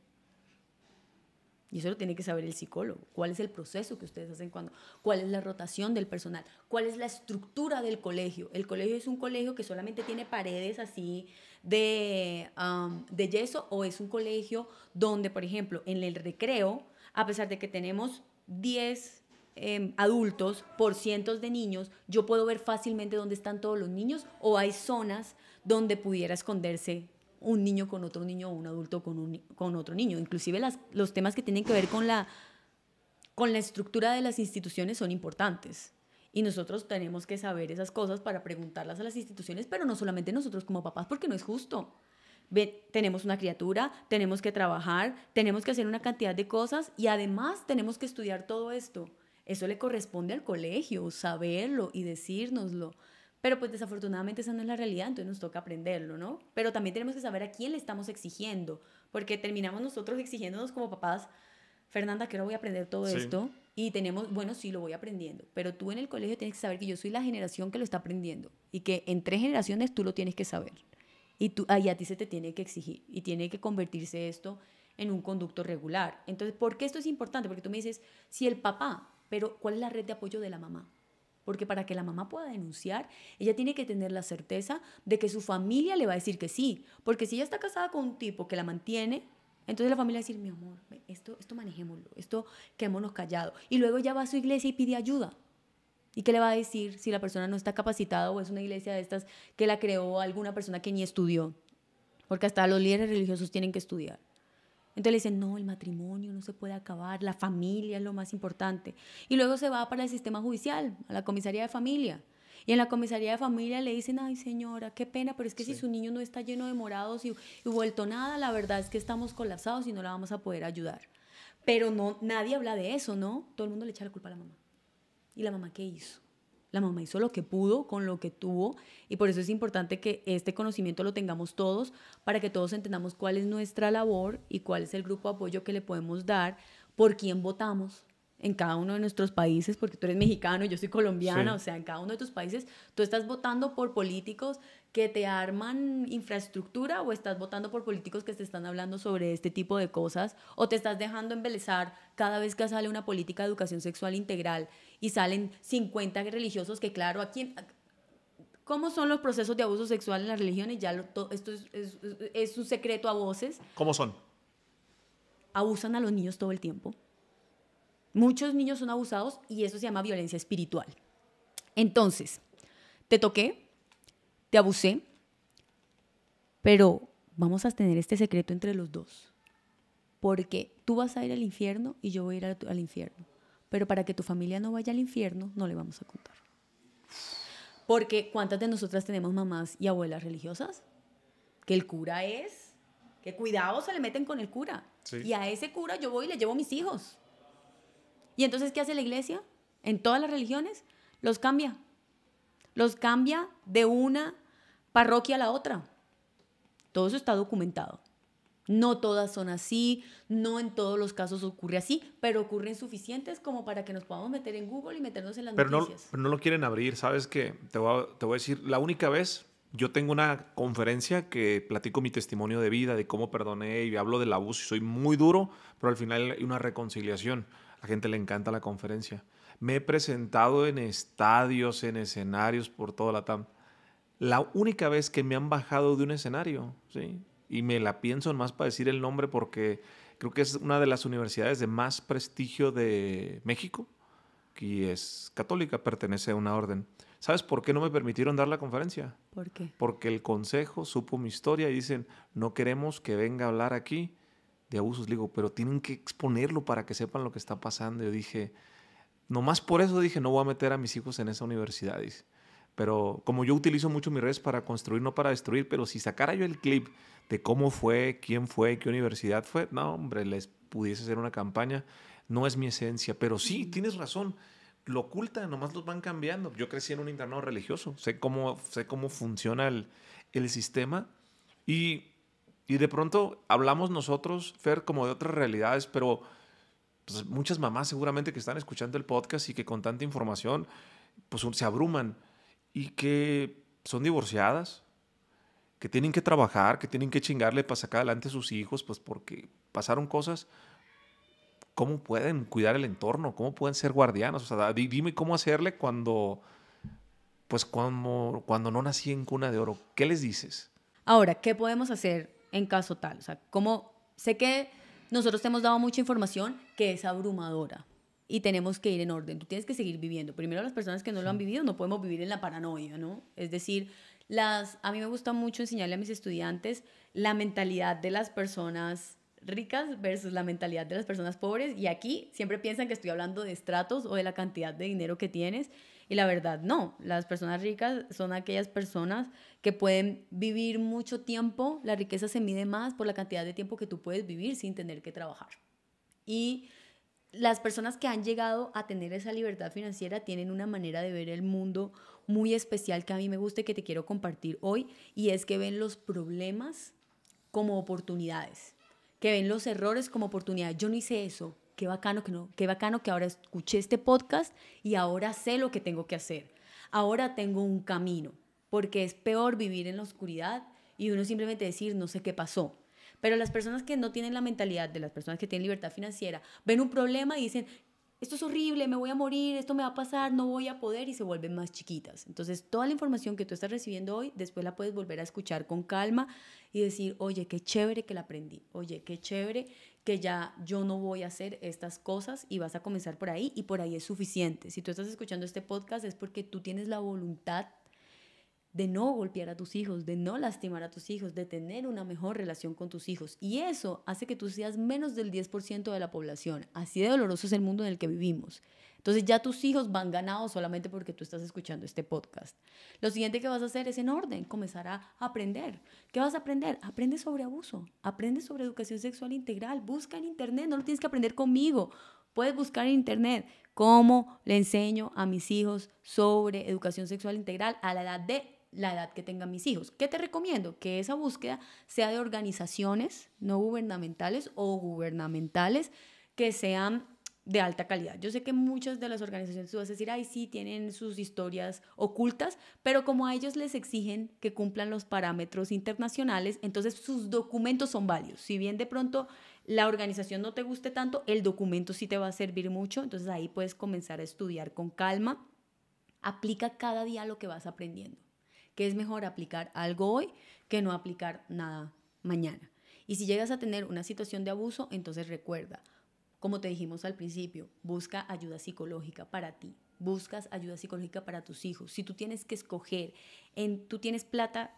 Y eso lo tiene que saber el psicólogo. ¿Cuál es el proceso que ustedes hacen cuando? ¿Cuál es la rotación del personal? ¿Cuál es la estructura del colegio? El colegio es un colegio que solamente tiene paredes así de, um, de yeso o es un colegio donde, por ejemplo, en el recreo, a pesar de que tenemos 10 em, adultos por cientos de niños, yo puedo ver fácilmente dónde están todos los niños o hay zonas donde pudiera esconderse un niño con otro niño o un adulto con, otro niño. Inclusive los temas que tienen que ver con la, con la estructura de las instituciones son importantes. Y nosotros tenemos que saber esas cosas para preguntarlas a las instituciones, pero no solamente nosotros como papás, porque no es justo. tenemos una criatura, tenemos que trabajar, tenemos que hacer una cantidad de cosas y además tenemos que estudiar todo esto. Eso le corresponde al colegio, saberlo y decírnoslo. Pero pues desafortunadamente esa no es la realidad, entonces nos toca aprenderlo, ¿no? Pero también tenemos que saber a quién le estamos exigiendo, porque terminamos nosotros exigiéndonos como papás, Fernanda, que ahora voy a aprender todo esto. Y tenemos, bueno, sí, lo voy aprendiendo, pero tú en el colegio tienes que saber que yo soy la generación que lo está aprendiendo y que en tres generaciones tú lo tienes que saber. Y, tú, ahí a ti se te tiene que exigir y tiene que convertirse esto en un conducto regular. Entonces, ¿por qué esto es importante? Porque tú me dices, si el papá, pero ¿cuál es la red de apoyo de la mamá? Porque para que la mamá pueda denunciar, ella tiene que tener la certeza de que su familia le va a decir que sí. Porque si ella está casada con un tipo que la mantiene, entonces la familia va a decir, mi amor, esto, esto manejémoslo, esto quémonos callados. Y luego ya va a su iglesia y pide ayuda. ¿Y qué le va a decir si la persona no está capacitada o es una iglesia de estas que la creó alguna persona que ni estudió? Porque hasta los líderes religiosos tienen que estudiar. Entonces le dicen, no, el matrimonio no se puede acabar, la familia es lo más importante. Y luego se va para el sistema judicial, a la comisaría de familia. Y en la comisaría de familia le dicen, ay señora, qué pena, pero es que si su niño no está lleno de morados y, vuelto nada, la verdad es que estamos colapsados y no la vamos a poder ayudar. Pero no, nadie habla de eso, ¿no? Todo el mundo le echa la culpa a la mamá. ¿Y la mamá qué hizo? La mamá hizo lo que pudo con lo que tuvo y por eso es importante que este conocimiento lo tengamos todos para que todos entendamos cuál es nuestra labor y cuál es el grupo de apoyo que le podemos dar, por quién votamos en cada uno de nuestros países, porque tú eres mexicano, yo soy colombiana, o sea, en cada uno de tus países tú estás votando por políticos que te arman infraestructura o estás votando por políticos que te están hablando sobre este tipo de cosas o te estás dejando embelezar cada vez que sale una política de educación sexual integral y salen 50 religiosos que claro, ¿a quién, ¿Cómo son los procesos de abuso sexual en las religiones? Ya esto es, es, un secreto a voces. ¿Cómo son? Abusan a los niños todo el tiempo. Muchos niños son abusados y eso se llama violencia espiritual. Entonces, te toqué, te abusé, pero vamos a tener este secreto entre los dos. Porque tú vas a ir al infierno y yo voy a ir al infierno. Pero para que tu familia no vaya al infierno, no le vamos a contar. Porque ¿cuántas de nosotras tenemos mamás y abuelas religiosas? Que el cura es, que cuidado se le meten con el cura. Y a ese cura yo voy y le llevo mis hijos. ¿Y entonces qué hace la iglesia? En todas las religiones los cambia. Los cambia de una parroquia a la otra. Todo eso está documentado. No todas son así, no en todos los casos ocurre así, pero ocurren suficientes como para que nos podamos meter en Google y meternos en las noticias. pero no lo quieren abrir, ¿sabes qué? Te voy, te voy a decir, la única vez yo tengo una conferencia que platico mi testimonio de vida, de cómo perdoné y hablo del abuso y soy muy duro, pero al final hay una reconciliación. A la gente le encanta la conferencia. Me he presentado en estadios, en escenarios por toda la TAM. La única vez que me han bajado de un escenario, ¿sí? y me la pienso más para decir el nombre porque creo que es una de las universidades de más prestigio de México, que es católica, pertenece a una orden. ¿Sabes por qué no me permitieron dar la conferencia? ¿Por qué? Porque el consejo supo mi historia y dicen, no queremos que venga a hablar aquí de abusos. Le digo, pero tienen que exponerlo para que sepan lo que está pasando. Yo dije, nomás por eso dije, no voy a meter a mis hijos en esa universidad. Dice. Pero como yo utilizo mucho mis redes para construir, no para destruir, pero si sacara yo el clip de cómo fue, quién fue, qué universidad fue, no, hombre, les pudiese hacer una campaña. No es mi esencia, pero sí, tienes razón. Lo ocultan, nomás los van cambiando. Yo crecí en un internado religioso, sé cómo, sé cómo funciona el, el sistema y, y, de pronto hablamos nosotros, Fer, como de otras realidades, pero pues, muchas mamás seguramente que están escuchando el podcast y que con tanta información pues se abruman y que son divorciadas, que tienen que trabajar, que tienen que chingarle para sacar adelante sus hijos, pues porque pasaron cosas. ¿Cómo pueden cuidar el entorno? ¿Cómo pueden ser guardianas? O sea, dime cómo hacerle cuando, pues cuando, cuando no nací en cuna de oro. ¿Qué les dices? Ahora, ¿qué podemos hacer en caso tal? O sea, Sé que nosotros te hemos dado mucha información que es abrumadora y tenemos que ir en orden. Tú tienes que seguir viviendo. Primero las personas que no lo han vivido no podemos vivir en la paranoia, ¿no? Es decir, las, a mí me gusta mucho enseñarle a mis estudiantes la mentalidad de las personas ricas versus la mentalidad de las personas pobres y aquí siempre piensan que estoy hablando de estratos o de la cantidad de dinero que tienes y la verdad no, las personas ricas son aquellas personas que pueden vivir mucho tiempo, la riqueza se mide más por la cantidad de tiempo que tú puedes vivir sin tener que trabajar. Y las personas que han llegado a tener esa libertad financiera tienen una manera de ver el mundo muy especial que a mí me gusta y que te quiero compartir hoy, y es que ven los problemas como oportunidades, que ven los errores como oportunidades. Yo no hice eso, qué bacano que no, qué bacano que ahora escuché este podcast y ahora sé lo que tengo que hacer. Ahora tengo un camino, porque es peor vivir en la oscuridad y uno simplemente decir no sé qué pasó. Pero las personas que no tienen la mentalidad de las personas que tienen libertad financiera ven un problema y dicen, esto es horrible, me voy a morir, esto me va a pasar, no voy a poder y se vuelven más chiquitas. Entonces, toda la información que tú estás recibiendo hoy, después la puedes volver a escuchar con calma y decir, oye, qué chévere que la aprendí, oye, qué chévere que ya yo no voy a hacer estas cosas y vas a comenzar por ahí y por ahí es suficiente. Si tú estás escuchando este podcast es porque tú tienes la voluntad de no golpear a tus hijos, de no lastimar a tus hijos, de tener una mejor relación con tus hijos. Y eso hace que tú seas menos del 10% de la población. Así de doloroso es el mundo en el que vivimos. Entonces ya tus hijos van ganados solamente porque tú estás escuchando este podcast. Lo siguiente que vas a hacer es en orden, comenzar a aprender. ¿Qué vas a aprender? Aprende sobre abuso, aprende sobre educación sexual integral, busca en internet, no lo tienes que aprender conmigo. Puedes buscar en internet cómo le enseño a mis hijos sobre educación sexual integral a la edad de la edad que tengan mis hijos. ¿Qué te recomiendo? Que esa búsqueda sea de organizaciones no gubernamentales o gubernamentales que sean de alta calidad. Yo sé que muchas de las organizaciones tú vas a decir, ay, sí, tienen sus historias ocultas, pero como a ellos les exigen que cumplan los parámetros internacionales, entonces sus documentos son válidos. Si bien de pronto la organización no te guste tanto, el documento sí te va a servir mucho, entonces ahí puedes comenzar a estudiar con calma. Aplica cada día lo que vas aprendiendo que es mejor aplicar algo hoy que no aplicar nada mañana. Y si llegas a tener una situación de abuso, entonces recuerda, como te dijimos al principio, busca ayuda psicológica para ti, buscas ayuda psicológica para tus hijos. Si tú tienes que escoger, en, tú tienes plata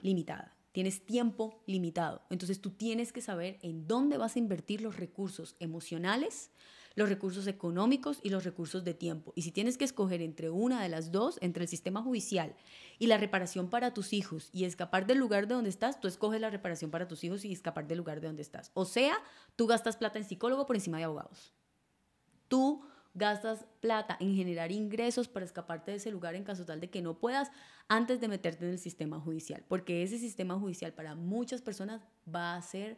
limitada, tienes tiempo limitado, entonces tú tienes que saber en dónde vas a invertir los recursos emocionales, los recursos económicos y los recursos de tiempo. Y si tienes que escoger entre una de las dos, entre el sistema judicial y la reparación para tus hijos y escapar del lugar de donde estás, tú escoges la reparación para tus hijos y escapar del lugar de donde estás. O sea, tú gastas plata en psicólogo por encima de abogados. Tú gastas plata en generar ingresos para escaparte de ese lugar en caso tal de que no puedas antes de meterte en el sistema judicial, porque ese sistema judicial para muchas personas va a ser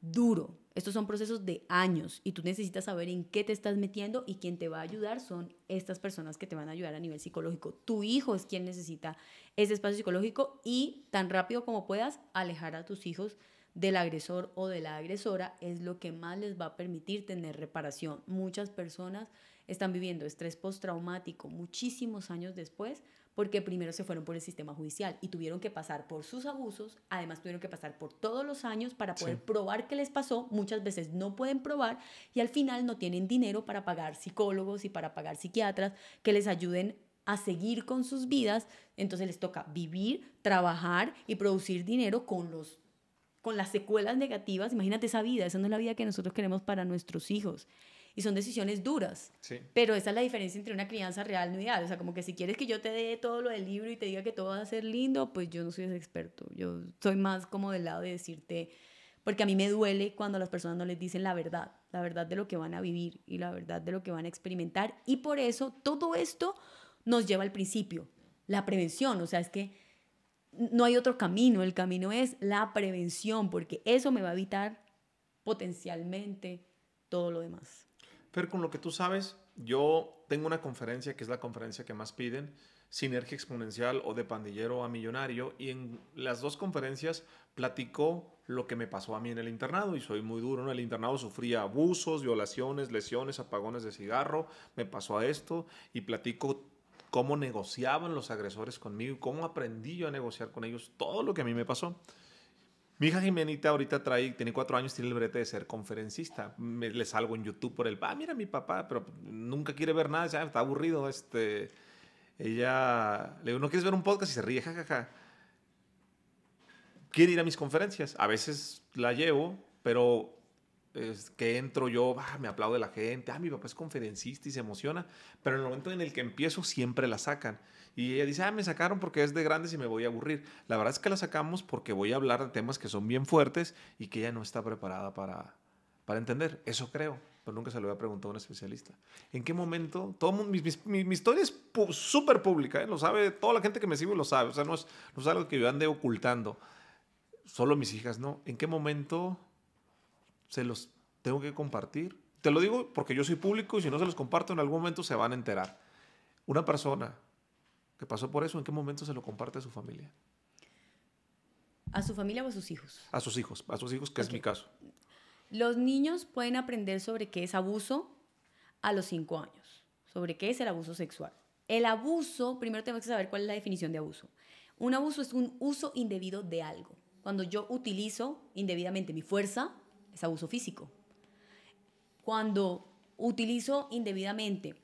duro. Estos son procesos de años y tú necesitas saber en qué te estás metiendo y quién te va a ayudar son estas personas que te van a ayudar a nivel psicológico. Tu hijo es quien necesita ese espacio psicológico y tan rápido como puedas alejar a tus hijos del agresor o de la agresora es lo que más les va a permitir tener reparación. Muchas personas están viviendo estrés postraumático muchísimos años después porque primero se fueron por el sistema judicial y tuvieron que pasar por sus abusos, además tuvieron que pasar por todos los años para poder probar qué les pasó, muchas veces no pueden probar y al final no tienen dinero para pagar psicólogos y para pagar psiquiatras que les ayuden a seguir con sus vidas, entonces les toca vivir, trabajar y producir dinero con los con las secuelas negativas, imagínate esa vida, esa no es la vida que nosotros queremos para nuestros hijos y son decisiones duras. Pero esa es la diferencia entre una crianza real y ideal. O sea, como que si quieres que yo te dé todo lo del libro y te diga que todo va a ser lindo, pues yo no soy ese experto. Yo soy más como del lado de decirte, porque a mí me duele cuando las personas no les dicen la verdad, la verdad de lo que van a vivir y la verdad de lo que van a experimentar. Y por eso todo esto nos lleva al principio, la prevención. O sea, es que no hay otro camino, el camino es la prevención, porque eso me va a evitar potencialmente todo lo demás. Pero con lo que tú sabes, yo tengo una conferencia que es la conferencia que más piden, Sinergia Exponencial o de Pandillero a Millonario, y en las dos conferencias platicó lo que me pasó a mí en el internado, y soy muy duro, en el internado sufría abusos, violaciones, lesiones, apagones de cigarro, me pasó a esto, y platico cómo negociaban los agresores conmigo, cómo aprendí yo a negociar con ellos, todo lo que a mí me pasó. Mi hija Jimenita ahorita trae, tiene cuatro años, tiene el brete de ser conferencista. Me, le salgo en YouTube por el, ah, mira mi papá, pero nunca quiere ver nada, ya está aburrido. Este, ella, le digo, ¿no quieres ver un podcast? Y se ríe, jajaja. Quiere ir a mis conferencias. A veces la llevo, pero es que entro yo, ah, me aplaude la gente, ah, mi papá es conferencista y se emociona, pero en el momento en el que empiezo siempre la sacan. Y ella dice, ah, me sacaron porque es de grandes y me voy a aburrir. La verdad es que la sacamos porque voy a hablar de temas que son bien fuertes y que ella no está preparada para, para entender. Eso creo, pero nunca se lo había preguntado a un especialista. ¿En qué momento? Todo mi, historia es súper pública, ¿eh? lo sabe, toda la gente que me sigue lo sabe, o sea, no es, no es algo que yo ande ocultando. Solo mis hijas, ¿no? ¿En qué momento se los tengo que compartir. Te lo digo porque yo soy público y si no se los comparto en algún momento se van a enterar. Una persona que pasó por eso, ¿en qué momento se lo comparte a su familia? ¿A su familia o a sus hijos? A sus hijos, a sus hijos, que es mi caso. Los niños pueden aprender sobre qué es abuso a los cinco años, sobre qué es el abuso sexual. El abuso, primero tenemos que saber cuál es la definición de abuso. Un abuso es un uso indebido de algo. Cuando yo utilizo indebidamente mi fuerza, es abuso físico. Cuando utilizo indebidamente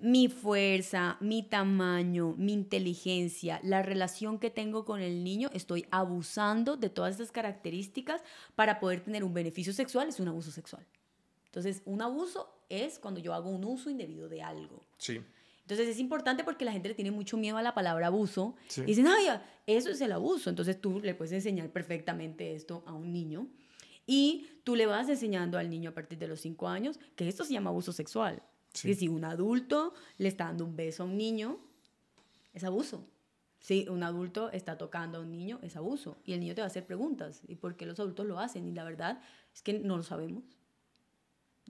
mi fuerza, mi tamaño, mi inteligencia, la relación que tengo con el niño, estoy abusando de todas estas características para poder tener un beneficio sexual, es un abuso sexual. Entonces, un abuso es cuando yo hago un uso indebido de algo. Sí. Entonces es importante porque la gente le tiene mucho miedo a la palabra abuso. Y dicen, ay, eso es el abuso. Entonces tú le puedes enseñar perfectamente esto a un niño y tú le vas enseñando al niño a partir de los 5 años que esto se llama abuso sexual. Que si un adulto le está dando un beso a un niño, es abuso. Si un adulto está tocando a un niño, es abuso. Y el niño te va a hacer preguntas. ¿Y por qué los adultos lo hacen? Y la verdad es que no lo sabemos.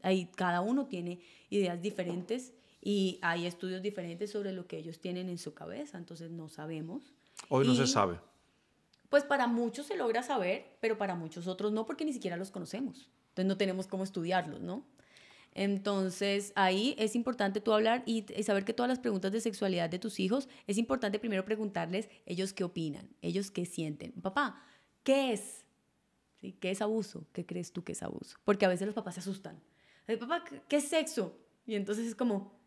Ahí cada uno tiene ideas diferentes y hay estudios diferentes sobre lo que ellos tienen en su cabeza. Entonces no sabemos. Hoy no se sabe pues para muchos se logra saber, pero para muchos otros no, porque ni siquiera los conocemos. Entonces no tenemos cómo estudiarlos, ¿no? Entonces ahí es importante tú hablar y saber que todas las preguntas de sexualidad de tus hijos, es importante primero preguntarles ellos qué opinan, ellos qué sienten. Papá, ¿qué es? ¿Qué es abuso? ¿Qué crees tú que es abuso? Porque a veces los papás se asustan. Papá, ¿qué es sexo? Y entonces es como,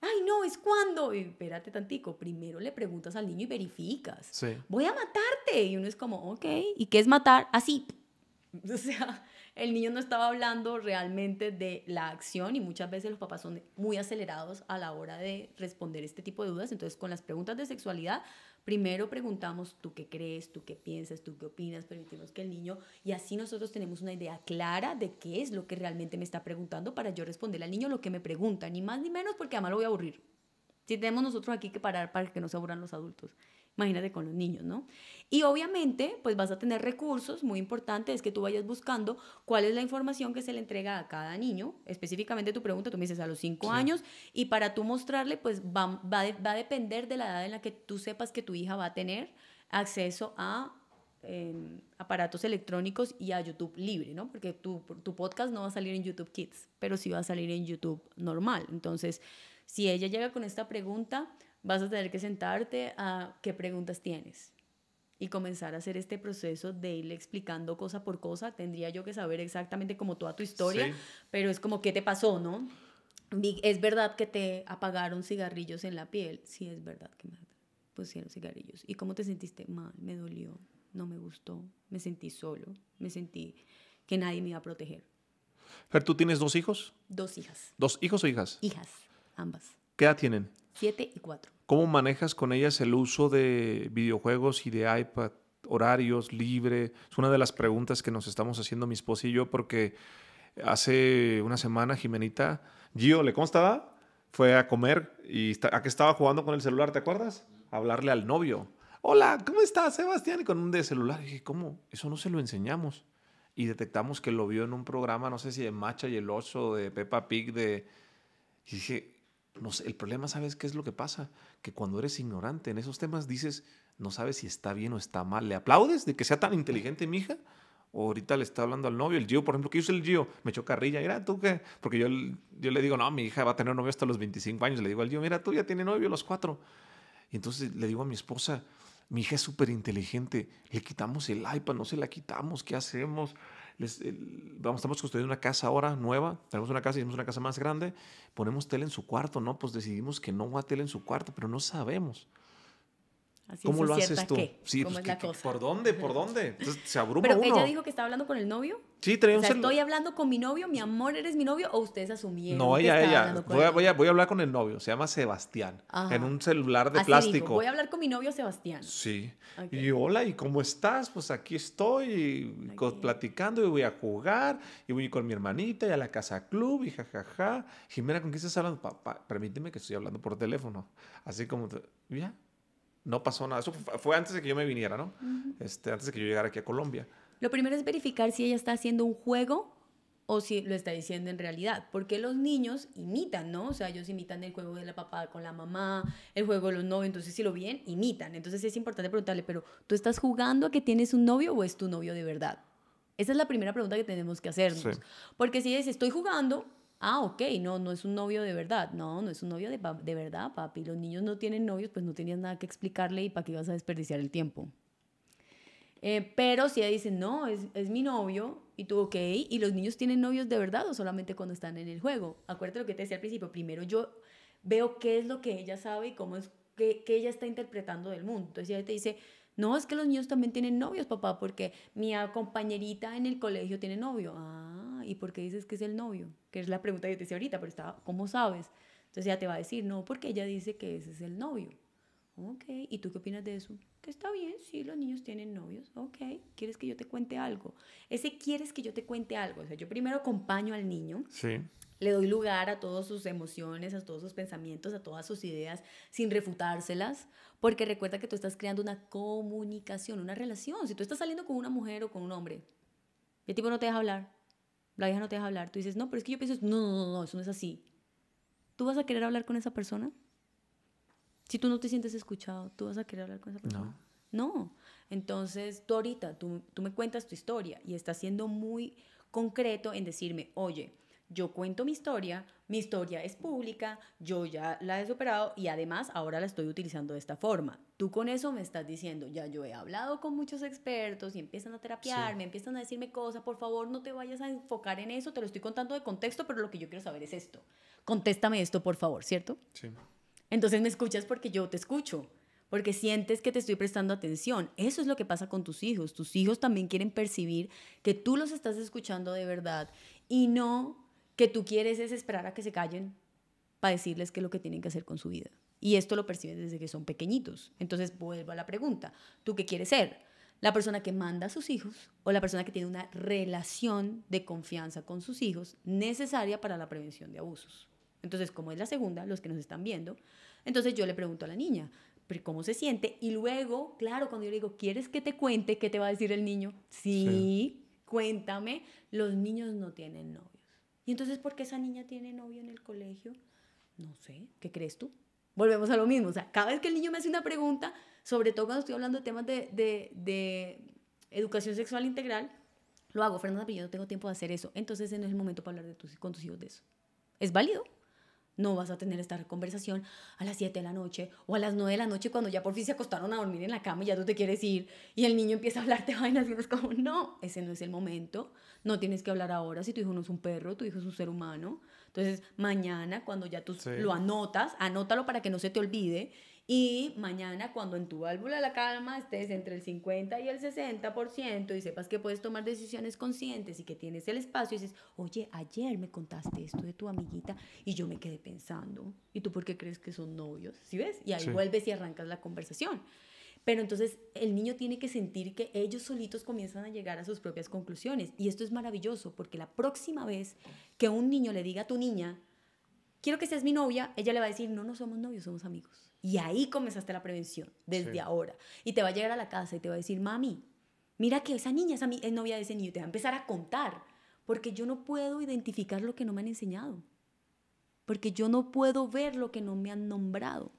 Ay, no, es cuando. Y, eh, espérate tantico. Primero le preguntas al niño y verificas. Sí. Voy a matarte. Y uno es como, ok. ¿Y qué es matar? Así. <laughs> O sea, el niño no estaba hablando realmente de la acción y muchas veces los papás son muy acelerados a la hora de responder este tipo de dudas. Entonces, con las preguntas de sexualidad, primero preguntamos tú qué crees, tú qué piensas, tú qué opinas, permitimos que el niño, y así nosotros tenemos una idea clara de qué es lo que realmente me está preguntando para yo responderle al niño lo que me pregunta, ni más ni menos porque además lo voy a aburrir. Si tenemos nosotros aquí que parar para que no se aburran los adultos imagínate con los niños, ¿no? Y obviamente, pues vas a tener recursos, muy importante es que tú vayas buscando cuál es la información que se le entrega a cada niño, específicamente tu pregunta, tú me dices a los cinco años, y para tú mostrarle, pues va, va, a depender de la edad en la que tú sepas que tu hija va a tener acceso a... Em, aparatos electrónicos y a YouTube libre, ¿no? Porque tu, tu podcast no va a salir en YouTube Kids, pero sí va a salir en YouTube normal. Entonces, si ella llega con esta pregunta, vas a tener que sentarte a qué preguntas tienes y comenzar a hacer este proceso de ir explicando cosa por cosa. Tendría yo que saber exactamente como toda tu historia, pero es como qué te pasó, ¿no? Es verdad que te apagaron cigarrillos en la piel. Sí, es verdad que me pusieron cigarrillos. ¿Y cómo te sentiste? Mal, me dolió, no me gustó, me sentí solo, me sentí que nadie me iba a proteger. Fer, ¿tú tienes dos hijos? Dos hijas. ¿Dos hijos o hijas? Hijas, ambas. ¿Qué edad tienen? 7 y 4. ¿Cómo manejas con ellas el uso de videojuegos y de iPad? horarios, libre. Es una de las preguntas que nos estamos haciendo mi esposa y yo porque hace una semana Jimenita, Gio, ¿le consta? Fue a comer y a que estaba jugando con el celular, ¿te acuerdas? A hablarle al novio. Hola, ¿cómo estás, Sebastián? Y con un de celular. dije, ¿cómo? Eso no se lo enseñamos. Y detectamos que lo vio en un programa, no sé si de Macha y el Oso, de Peppa Pig, de... Y dije, el problema, ¿sabes qué es lo que pasa? Que cuando eres ignorante en esos temas dices, no sabes si está bien o está mal. ¿Le aplaudes de que sea tan inteligente mi hija? O ahorita le está hablando al novio, el Gio, por ejemplo, que yo el Gio, me chocarrilla, mira tú qué porque yo, yo le digo, no, mi hija va a tener novio hasta los 25 años, le digo al Gio, mira tú ya tiene novio los cuatro. Y entonces le digo a mi esposa, mi hija es súper inteligente, le quitamos el iPad, no se la quitamos, ¿qué hacemos? vamos, estamos construyendo una casa ahora nueva, tenemos una casa, y hicimos una casa más grande, ponemos tele en su cuarto, ¿no? Pues decidimos que no va a tele en su cuarto, pero no sabemos. ¿Cómo lo haces tú? Pues ¿Por dónde? ¿Por dónde? Entonces, se abruma Pero ella dijo que estaba hablando con el novio. Sí, traía un sea, estoy hablando con mi novio, mi amor, eres mi novio, o ustedes asumieron. No, ella, ella. Voy a, voy, a, hablar con el novio, se llama Sebastián, en un celular de plástico. voy a hablar con mi novio Sebastián. Sí. Y hola, ¿y cómo estás? Pues aquí estoy platicando y voy a jugar y voy con mi hermanita y a la casa club y jajaja. Jimena, ¿con quién estás hablando? Papá, permíteme que estoy hablando por teléfono. Así como, ya no pasó nada. Eso fue antes de que yo me viniera, ¿no? este, antes de que yo llegara aquí a Colombia. Lo primero es verificar si ella está haciendo un juego o si lo está diciendo en realidad. Porque los niños imitan, ¿no? O sea, ellos imitan el juego de la papá con la mamá, el juego de los novios. Entonces, si lo ven, imitan. Entonces, es importante preguntarle, pero ¿tú estás jugando a que tienes un novio o es tu novio de verdad? Esa es la primera pregunta que tenemos que hacernos. Porque si dice estoy jugando, ah, ok, no, no es un novio de verdad. No, no es un novio de, de verdad, papi. Los niños no tienen novios, pues no tenías nada que explicarle y para qué ibas a desperdiciar el tiempo. Eh, pero si ella dice, no, es, mi novio, y tú, ok, y los niños tienen novios de verdad o solamente cuando están en el juego. Acuérdate lo que te decía al principio, primero yo veo qué es lo que ella sabe y cómo es que, ella está interpretando del mundo. Entonces ella te dice, no, es que los niños también tienen novios, papá, porque mi compañerita en el colegio tiene novio. Ah, ¿y por qué dices que es el novio? Que es la pregunta que yo te hice ahorita, pero estaba, ¿cómo sabes? Entonces ella te va a decir, no, porque ella dice que ese es el novio. Ok, ¿y tú qué opinas de eso? Que está bien, sí, los niños tienen novios. Ok, ¿quieres que yo te cuente algo? Ese quieres que yo te cuente algo. O sea, yo primero acompaño al niño. Sí. Le doy lugar a todas sus emociones, a todos sus pensamientos, a todas sus ideas, sin refutárselas, porque recuerda que tú estás creando una comunicación, una relación. Si tú estás saliendo con una mujer o con un hombre, el tipo no te deja hablar, la vieja no te deja hablar, tú dices, no, pero es que yo pienso, no, no, no, no, eso no es así. ¿Tú vas a querer hablar con esa persona? Si tú no te sientes escuchado, ¿tú vas a querer hablar con esa persona? No. Entonces, tú ahorita, tú, tú me cuentas tu historia y estás siendo muy concreto en decirme, oye, yo cuento mi historia, mi historia es pública, yo ya la he superado y además ahora la estoy utilizando de esta forma. Tú con eso me estás diciendo, ya yo he hablado con muchos expertos y empiezan a terapiarme, empiezan a decirme cosas, por favor no te vayas a enfocar en eso, te lo estoy contando de contexto, pero lo que yo quiero saber es esto. Contéstame esto, por favor, ¿cierto? Sí. Entonces me escuchas porque yo te escucho porque sientes que te estoy prestando atención. Eso es lo que pasa con tus hijos. Tus hijos también quieren percibir que tú los estás escuchando de verdad y no que tú quieres es esperar a que se callen para decirles qué es lo que tienen que hacer con su vida. Y esto lo perciben desde que son pequeñitos. Entonces vuelvo a la pregunta, ¿tú qué quieres ser? ¿La persona que manda a sus hijos o la persona que tiene una relación de confianza con sus hijos necesaria para la prevención de abusos? Entonces, como es la segunda, los que nos están viendo, entonces yo le pregunto a la niña, cómo se siente. Y luego, claro, cuando yo le digo, ¿quieres que te cuente qué te va a decir el niño? Sí, sí. cuéntame. Los niños no tienen novio. Y entonces, ¿por qué esa niña tiene novio en el colegio? No sé, ¿qué crees tú? Volvemos a lo mismo, o sea, cada vez que el niño me hace una pregunta, sobre todo cuando estoy hablando de temas de, de, de educación sexual integral, lo hago, Fernanda, pero yo no tengo tiempo de hacer eso. Entonces, no es el momento para hablar de tus, con tus hijos de eso. ¿Es válido? no vas a tener esta conversación a las 7 de la noche o a las 9 de la noche cuando ya por fin se acostaron a dormir en la cama y ya tú te quieres ir y el niño empieza a hablarte <laughs> vainas y es como, no, ese no es el momento, no tienes que hablar ahora si tu hijo no es un perro, tu hijo es un ser humano. Entonces, mañana cuando ya tú lo anotas, anótalo para que no se te olvide y mañana cuando en tu válvula la calma estés entre el 50 y el 60% y sepas que puedes tomar decisiones conscientes y que tienes el espacio y dices, oye, ayer me contaste esto de tu amiguita y yo me quedé pensando, ¿y tú por qué crees que son novios? ¿Sí ves? Y ahí vuelves y arrancas la conversación. Pero entonces el niño tiene que sentir que ellos solitos comienzan a llegar a sus propias conclusiones. Y esto es maravilloso porque la próxima vez que un niño le diga a tu niña, quiero que seas mi novia, ella le va a decir, no, no somos novios, somos amigos. Y ahí comenzaste la prevención, desde ahora. Y te va a llegar a la casa y te va a decir, mami, mira que esa niña esa es eh, novia de ese niño. Y te va a empezar a contar, porque yo no puedo identificar lo que no me han enseñado. Porque yo no puedo ver lo que no me han nombrado.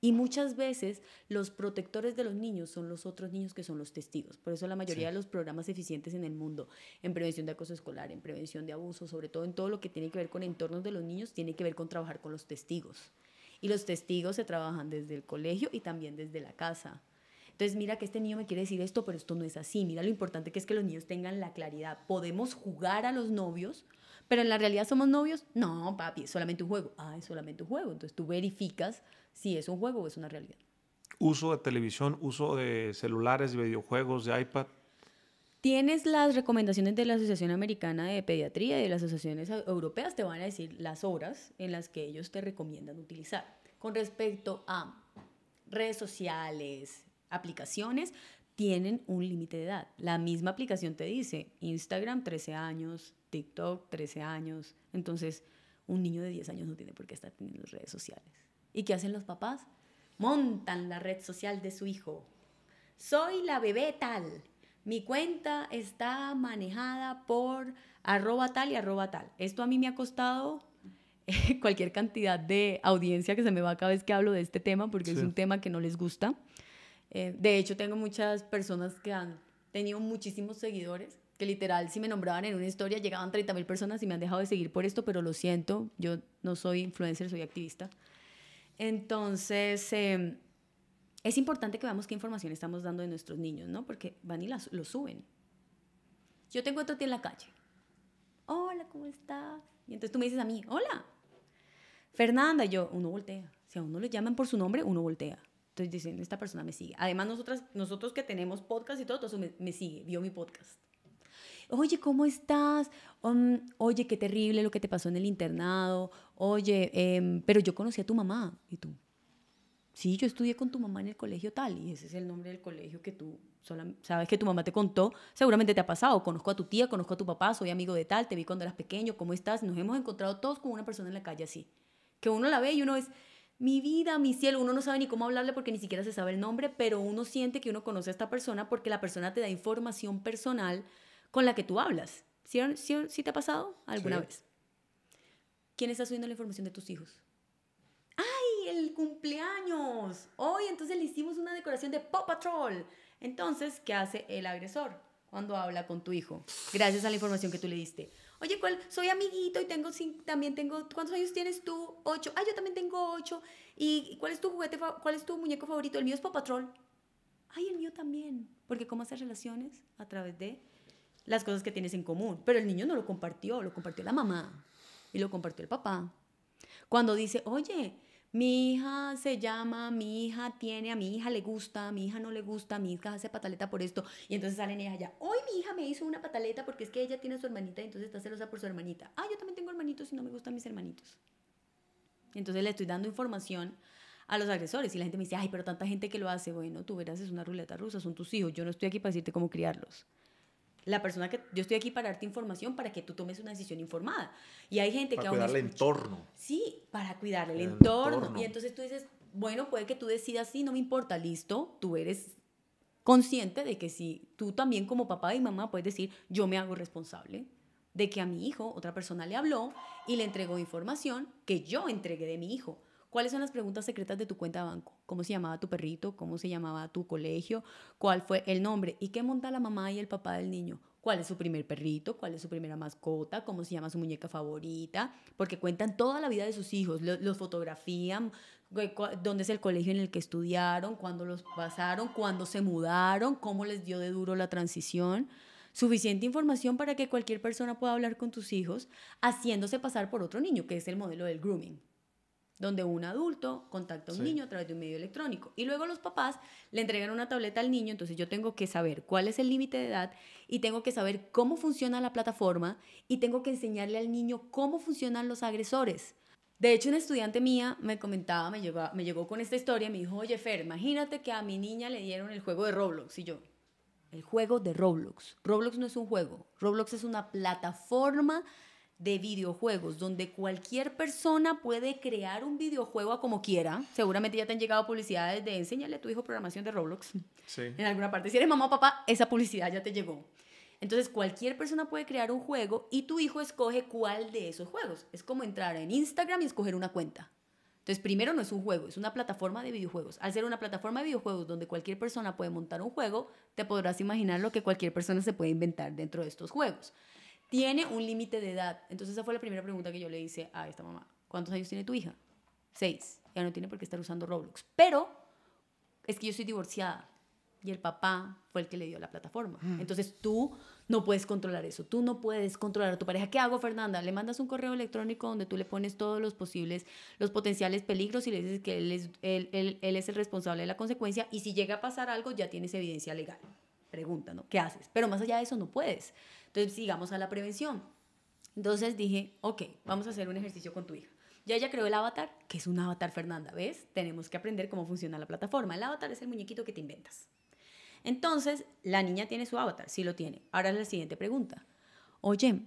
Y muchas veces los protectores de los niños son los otros niños que son los testigos. Por eso la mayoría de los programas eficientes en el mundo, en prevención de acoso escolar, en prevención de abuso, sobre todo en todo lo que tiene que ver con entornos de los niños, tiene que ver con trabajar con los testigos. Y los testigos se trabajan desde el colegio y también desde la casa. Entonces, mira que este niño me quiere decir esto, pero esto no es así. Mira lo importante que es que los niños tengan la claridad. Podemos jugar a los novios, pero en la realidad somos novios. No, papi, es solamente un juego. Ah, es solamente un juego. Entonces tú verificas si es un juego o es una realidad. Uso de televisión, uso de celulares, videojuegos, de iPad. Tienes las recomendaciones de la Asociación Americana de Pediatría y de las asociaciones europeas, te van a decir las horas en las que ellos te recomiendan utilizar. Con respecto a redes sociales, aplicaciones, tienen un límite de edad. La misma aplicación te dice Instagram 13 años, TikTok 13 años. Entonces, un niño de 10 años no tiene por qué estar las redes sociales. ¿Y qué hacen los papás? Montan la red social de su hijo. Soy la bebé tal mi cuenta está manejada por arroba tal y arroba tal. Esto a mí me ha costado eh, <laughs> cualquier cantidad de audiencia que se me va cada vez que hablo de este tema, porque es un tema que no les gusta. Eh, de hecho, tengo muchas personas que han tenido muchísimos seguidores, que literal, si me nombraban en una historia, llegaban 30 mil personas y me han dejado de seguir por esto, pero lo siento, yo no soy influencer, soy activista. Entonces, em, es importante que veamos qué información estamos dando de nuestros niños, ¿no? Porque van y las, lo suben. Yo te encuentro a ti en la calle. Hola, ¿cómo estás? Y entonces tú me dices a mí, hola, Fernanda. yo, uno voltea. Si a uno le llaman por su nombre, uno voltea. Entonces dicen, esta persona me sigue. Además, nosotras, nosotros que tenemos podcast y todo, eso me, sigue, vio mi podcast. Oye, ¿cómo estás? Um, oye, qué terrible lo que te pasó en el internado. Oye, em, pero yo conocí a tu mamá. Y tú, sí, yo estudié con tu mamá en el colegio tal, y ese es el nombre del colegio que tú sabes que tu mamá te contó, seguramente te ha pasado, conozco a tu tía, conozco a tu papá, soy amigo de tal, te vi cuando eras pequeño, ¿cómo estás? Nos hemos encontrado todos con una persona en la calle así, que uno la ve y uno es, mi vida, mi cielo, uno no sabe ni cómo hablarle porque ni siquiera se sabe el nombre, pero uno siente que uno conoce a esta persona porque la persona te da información personal con la que tú hablas. ¿Sí, te ha pasado alguna vez? ¿Quién está subiendo la información de tus hijos? el cumpleaños. Hoy entonces le hicimos una decoración de Paw Patrol. Entonces, ¿qué hace el agresor cuando habla con tu hijo? Gracias a la información que tú le diste. Oye, ¿cuál? Soy amiguito y tengo también tengo. ¿Cuántos años tienes tú? Ocho. Ah, yo también tengo ocho. ¿Y cuál es tu juguete? ¿Cuál es tu muñeco favorito? El mío es Paw Patrol. Ay, el mío también. Porque cómo hacer relaciones a través de las cosas que tienes en común. Pero el niño no lo compartió, lo compartió la mamá y lo compartió el papá. Cuando dice, oye, mi hija se llama, mi hija tiene, a mi hija le gusta, a mi hija no le gusta, mi hija hace pataleta por esto. Y entonces salen ellas allá, hoy mi hija me hizo una pataleta porque es que ella tiene su hermanita y entonces está celosa por su hermanita. Ah, yo también tengo hermanitos y no me gustan mis hermanitos. Entonces le estoy dando información a los agresores y la gente me dice, ay, pero tanta gente que lo hace, bueno, tú verás, es una ruleta rusa, son tus hijos, yo no estoy aquí para decirte cómo criarlos la persona que yo estoy aquí para darte información para que tú tomes una decisión informada. Y hay gente para que cuidar el entorno. Sí, para cuidar el, entorno. Y entonces tú dices, bueno, puede que tú decidas sí, no me importa, listo, tú eres consciente de que si tú también como papá y mamá puedes decir, yo me hago responsable de que a mi hijo otra persona le habló y le entregó información que yo entregué de mi hijo ¿Cuáles son las preguntas secretas de tu cuenta de banco? ¿Cómo se llamaba tu perrito? ¿Cómo se llamaba tu colegio? ¿Cuál fue el nombre? ¿Y qué monta la mamá y el papá del niño? ¿Cuál es su primer perrito? ¿Cuál es su primera mascota? ¿Cómo se llama su muñeca favorita? Porque cuentan toda la vida de sus hijos, los fotografían, dónde es el colegio en el que estudiaron, cuándo los pasaron, cuándo se mudaron, cómo les dio de duro la transición suficiente información para que cualquier persona pueda hablar con tus hijos haciéndose pasar por otro niño, que es el modelo del grooming donde un adulto contacta a un niño a través de un medio electrónico. Y luego los papás le entregan una tableta al niño, entonces yo tengo que saber cuál es el límite de edad y tengo que saber cómo funciona la plataforma y tengo que enseñarle al niño cómo funcionan los agresores. De hecho, una estudiante mía me comentaba, me llegó, me llegó con esta historia me dijo, oye Fer, imagínate que a mi niña le dieron el juego de Roblox y yo. El juego de Roblox. Roblox no es un juego. Roblox es una plataforma de videojuegos, donde cualquier persona puede crear un videojuego como quiera. Seguramente ya te han llegado publicidades de enséñale a tu hijo programación de Roblox. En alguna parte. Si eres mamá o papá, esa publicidad ya te llegó. Entonces, cualquier persona puede crear un juego y tu hijo escoge cuál de esos juegos. Es como entrar en Instagram y escoger una cuenta. Entonces, primero no es un juego, es una plataforma de videojuegos. Al ser una plataforma de videojuegos donde cualquier persona puede montar un juego, te podrás imaginar lo que cualquier persona se puede inventar dentro de estos juegos tiene un límite de edad. Entonces esa fue la primera pregunta que yo le hice a esta mamá. ¿Cuántos años tiene tu hija? Seis. Ya no tiene por qué estar usando Roblox. Pero es que yo soy divorciada y el papá fue el que le dio la plataforma. Mm. Entonces tú no puedes controlar eso, tú no puedes controlar a tu pareja. ¿Qué hago, Fernanda? Le mandas un correo electrónico donde tú le pones todos los posibles, los potenciales peligros y le dices que él es, él, es el responsable de la consecuencia y si llega a pasar algo ya tienes evidencia legal. Pregunta, ¿no? ¿Qué haces? Pero más allá de eso no puedes. Entonces, sigamos a la prevención. Entonces dije, ok, vamos a hacer un ejercicio con tu hija. Ya ella creó el avatar, que es un avatar Fernanda, ¿ves? Tenemos que aprender cómo funciona la plataforma. El avatar es el muñequito que te inventas. Entonces, la niña tiene su avatar, sí lo tiene. Ahora es la siguiente pregunta. Oye,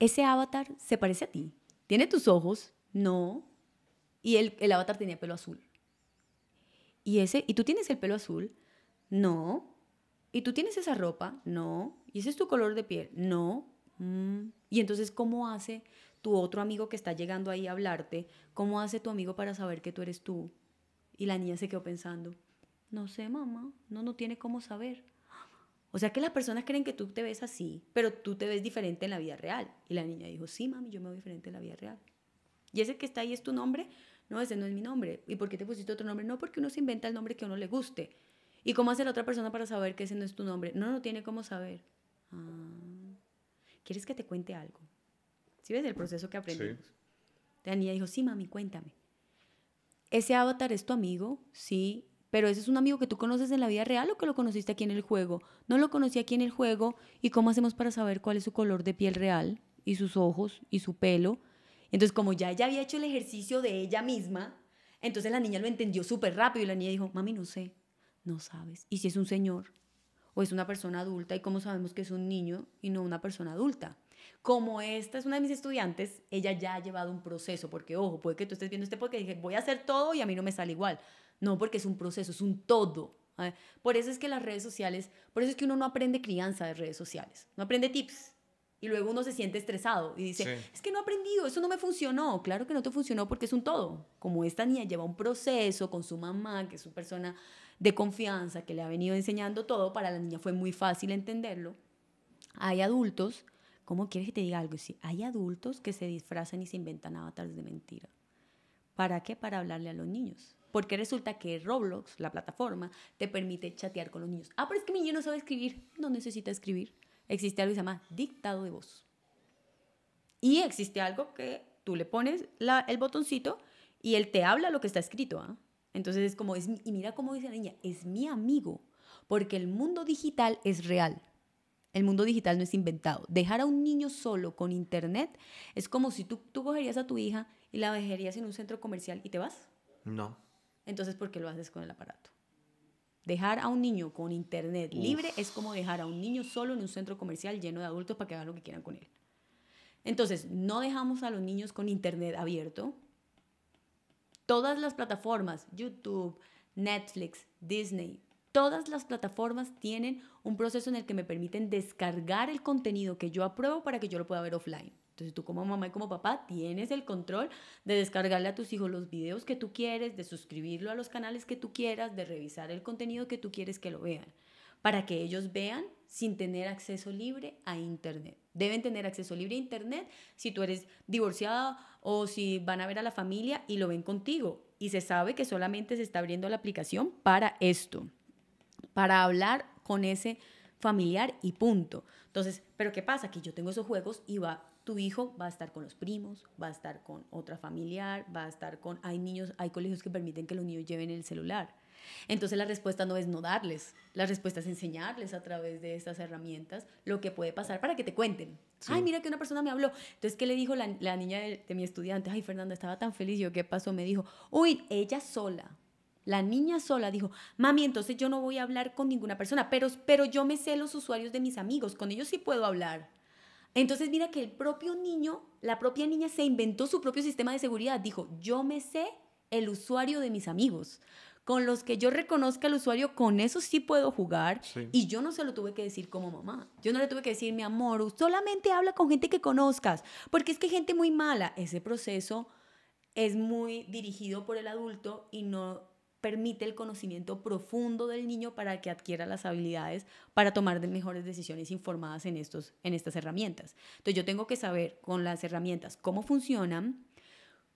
¿ese avatar se parece a ti? ¿Tiene tus ojos? No. Y el, avatar tenía pelo azul. ¿Y, ese, ¿Y tú tienes el pelo azul? No. ¿Y tú tienes esa ropa? No. ¿Y ese es tu color de piel? No. Mm, y entonces, ¿cómo hace tu otro amigo que está llegando ahí a hablarte? ¿Cómo hace tu amigo para saber que tú eres tú? Y la niña se quedó pensando, no sé, mamá, no, no tiene cómo saber. O sea que las personas creen que tú te ves así, pero tú te ves diferente en la vida real. Y la niña dijo, sí, mami, yo me veo diferente en la vida real. ¿Y ese que está ahí es tu nombre? No, ese no es mi nombre. ¿Y por qué te pusiste otro nombre? No, porque uno se inventa el nombre que a uno le guste. ¿Y cómo hace la otra persona para saber que ese no es tu nombre? No, no tiene cómo saber. Ah. ¿Quieres que te cuente algo? ¿Sí ves el proceso que aprendimos? Sí. La niña dijo, sí, mami, cuéntame. ¿Ese avatar es tu amigo? Sí. Pero ese es un amigo que tú conoces en la vida real o que lo conociste aquí en el juego. No lo conocí aquí en el juego. ¿Y cómo hacemos para saber cuál es su color de piel real? Y sus ojos y su pelo. Entonces, como ya ella había hecho el ejercicio de ella misma, entonces la niña lo entendió súper rápido y la niña dijo, mami, no sé. No sabes. ¿Y si es un señor? ¿O es una persona adulta? ¿Y cómo sabemos que es un niño y no una persona adulta? Como esta es una de mis estudiantes, ella ya ha llevado un proceso, porque ojo, puede que tú estés viendo este porque dije, voy a hacer todo y a mí no me sale igual. No, porque es un proceso, es un todo. ¿eh? Por eso es que las redes sociales, por eso es que uno no aprende crianza de redes sociales, no aprende tips. Y luego uno se siente estresado y dice, es que no he aprendido, eso no me funcionó. Claro que no te funcionó porque es un todo. Como esta niña lleva un proceso con su mamá, que es su persona de confianza que le ha venido enseñando todo, para la niña fue muy fácil entenderlo. Hay adultos, ¿cómo quieres que te diga algo? Sí, hay adultos que se disfrazan y se inventan avatares de mentira. ¿Para qué? Para hablarle a los niños. Porque resulta que Roblox, la plataforma, te permite chatear con los niños. Ah, pero es que mi niño no sabe escribir. No necesita escribir. Existe algo que se llama dictado de voz. Y existe algo que tú le pones el botoncito y él te habla lo que está escrito. ¿ah? Entonces es como, es, y mira cómo dice la niña, es mi amigo, porque el mundo digital es real. El mundo digital no es inventado. Dejar a un niño solo con internet es como si tú, tú cogerías a tu hija y la dejarías en un centro comercial y te vas. No. Entonces, ¿por qué lo haces con el aparato? Dejar a un niño con internet libre es como dejar a un niño solo en un centro comercial lleno de adultos para que hagan lo que quieran con él. Entonces, no dejamos a los niños con internet abierto, Todas las plataformas, YouTube, Netflix, Disney, todas las plataformas tienen un proceso en el que me permiten descargar el contenido que yo apruebo para que yo lo pueda ver offline. Entonces tú como mamá y como papá tienes el control de descargarle a tus hijos los videos que tú quieres, de suscribirlo a los canales que tú quieras, de revisar el contenido que tú quieres que lo vean, para que ellos vean sin tener acceso libre a Internet. Deben tener acceso libre a Internet si tú eres divorciada o si van a ver a la familia y lo ven contigo. Y se sabe que solamente se está abriendo la aplicación para esto, para hablar con ese familiar y punto. Entonces, pero ¿qué pasa? Que yo tengo esos juegos y va tu hijo va a estar con los primos, va a estar con otra familiar, va a estar con hay niños, hay colegios que permiten que los niños lleven el celular. Entonces la respuesta no es no darles, la respuesta es enseñarles a través de estas herramientas lo que puede pasar para que te cuenten. Ay, mira que una persona me habló. Entonces, ¿qué le dijo la, niña de, mi estudiante? Ay, Fernanda, estaba tan feliz. Yo, ¿qué pasó? Me dijo, uy, ella sola. La niña sola dijo, mami, entonces yo no voy a hablar con ninguna persona, pero, pero yo me sé los usuarios de mis amigos, con ellos sí puedo hablar. Entonces mira que el propio niño, la propia niña se inventó su propio sistema de seguridad, dijo, yo me sé el usuario de mis amigos con los que yo reconozca al usuario, con eso sí puedo jugar. Y yo no se lo tuve que decir como mamá. Yo no le tuve que decir, mi amor, solamente habla con gente que conozcas, porque es que gente muy mala. Ese proceso es muy dirigido por el adulto y no permite el conocimiento profundo del niño para que adquiera las habilidades para tomar mejores decisiones informadas en, estos, en estas herramientas. Entonces yo tengo que saber con las herramientas cómo funcionan,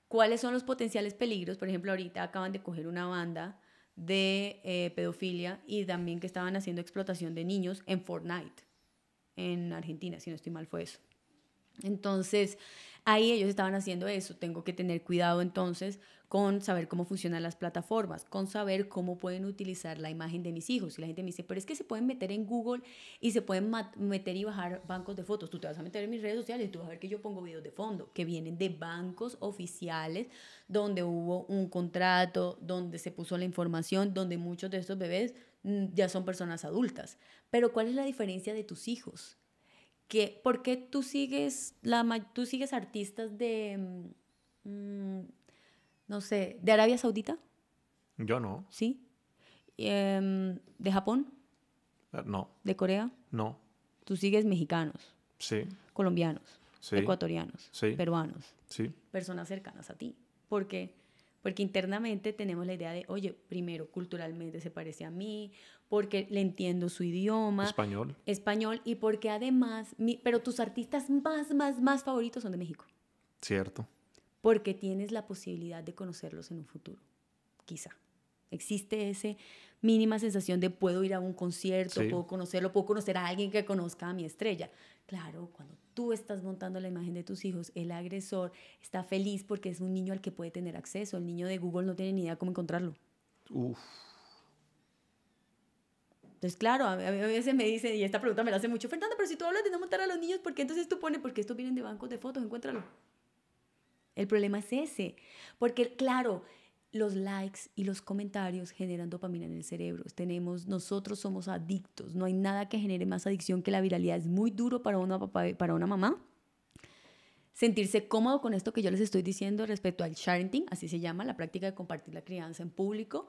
cuáles son los potenciales peligros. Por ejemplo, ahorita acaban de coger una banda de eh, pedofilia y también que estaban haciendo explotación de niños en Fortnite, en Argentina, si no estoy mal fue eso. Entonces, ahí ellos estaban haciendo eso. Tengo que tener cuidado entonces con saber cómo funcionan las plataformas, con saber cómo pueden utilizar la imagen de mis hijos. Y la gente me dice, pero es que se pueden meter en Google y se pueden meter y bajar bancos de fotos. Tú te vas a meter en mis redes sociales y tú vas a ver que yo pongo videos de fondo que vienen de bancos oficiales donde hubo un contrato, donde se puso la información, donde muchos de estos bebés mm, ya son personas adultas. Pero ¿cuál es la diferencia de tus hijos? que, ¿por qué tú sigues, la, tú sigues artistas de, mm, no sé, de Arabia Saudita? Yo no. ¿Sí? Em, ¿De Japón? Eh, no. ¿De Corea? No. ¿Tú sigues mexicanos? Sí. ¿Colombianos? Sí. ¿Ecuatorianos? Sí. ¿Peruanos? Sí. Personas cercanas a ti. Porque porque internamente tenemos la idea de, oye, primero culturalmente se parece a mí, porque le entiendo su idioma. Español. Español, y porque además, pero tus artistas más, más, más favoritos son de México. Cierto. Porque tienes la posibilidad de conocerlos en un futuro, quizá. Existe esa mínima sensación de puedo ir a un concierto, puedo conocerlo, puedo conocer a alguien que conozca a mi estrella. Claro, cuando tú estás montando la imagen de tus hijos, el agresor está feliz porque es un niño al que puede tener acceso. El niño de Google no tiene ni idea cómo encontrarlo. Uf. Entonces, claro, a, veces me dicen, y esta pregunta me la hace mucho, Fernanda, pero si tú hablas de no montar a los niños, ¿por qué entonces tú pones, porque estos vienen de bancos de fotos, encuéntralo? El problema es ese. Porque, claro, los likes y los comentarios generan dopamina en el cerebro. Tenemos, nosotros somos adictos. No hay nada que genere más adicción que la viralidad. Es muy duro para una para una mamá. Sentirse cómodo con esto que yo les estoy diciendo respecto al sharing, así se llama, la práctica de compartir la crianza en público.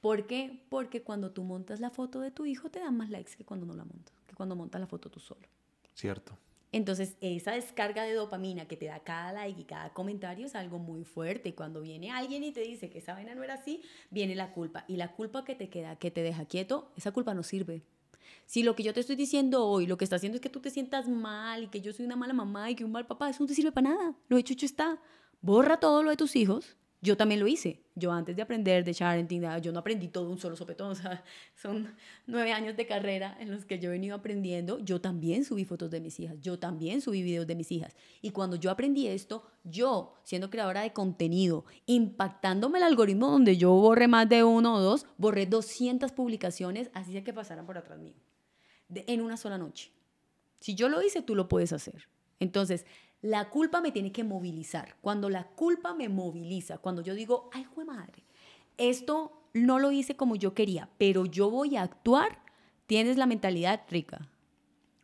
¿Por qué? Porque cuando tú montas la foto de tu hijo te dan más likes que cuando no la montas, que cuando montas la foto tú solo. Cierto. Entonces, esa descarga de dopamina que te da cada like y cada comentario es algo muy fuerte. cuando viene alguien y te dice que esa vaina no era así, viene la culpa. Y la culpa que te queda, que te deja quieto, esa culpa no sirve. Si lo que yo te estoy diciendo hoy, lo que está haciendo es que tú te sientas mal y que yo soy una mala mamá y que un mal papá, eso no te sirve para nada. Lo hecho hecho está. Borra todo lo de tus hijos, yo también lo hice. Yo antes de aprender de Charenting, yo no aprendí todo un solo sopetón. <laughs> O sea, son nueve años de carrera en los que yo he venido aprendiendo. Yo también subí fotos de mis hijas. Yo también subí videos de mis hijas. Y cuando yo aprendí esto, yo, siendo creadora de contenido, impactándome el algoritmo donde yo borré más de uno o dos, borré 200 publicaciones, así de que pasaran por atrás mío. en una sola noche. Si yo lo hice, tú lo puedes hacer. Entonces, la culpa me tiene que movilizar. Cuando la culpa me moviliza, cuando yo digo, ay, jue madre, esto no lo hice como yo quería, pero yo voy a actuar, tienes la mentalidad rica.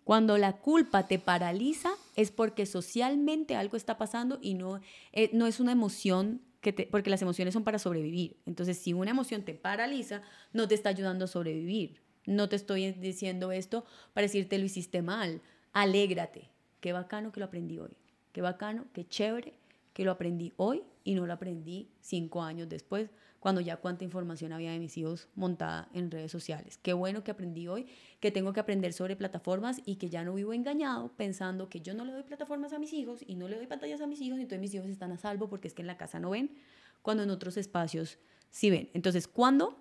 Cuando la culpa te paraliza es porque socialmente algo está pasando y no, eh, no es una emoción, que te, porque las emociones son para sobrevivir. Entonces, si una emoción te paraliza, no te está ayudando a sobrevivir. No te estoy diciendo esto para decirte lo hiciste mal. Alégrate. Qué bacano que lo aprendí hoy qué bacano, qué chévere que lo aprendí hoy y no lo aprendí cinco años después, cuando ya cuánta información había de mis hijos montada en redes sociales. Qué bueno que aprendí hoy, que tengo que aprender sobre plataformas y que ya no vivo engañado pensando que yo no le doy plataformas a mis hijos y no le doy pantallas a mis hijos, y entonces mis hijos están a salvo porque es que en la casa no ven, cuando en otros espacios sí ven. Entonces, ¿cuándo?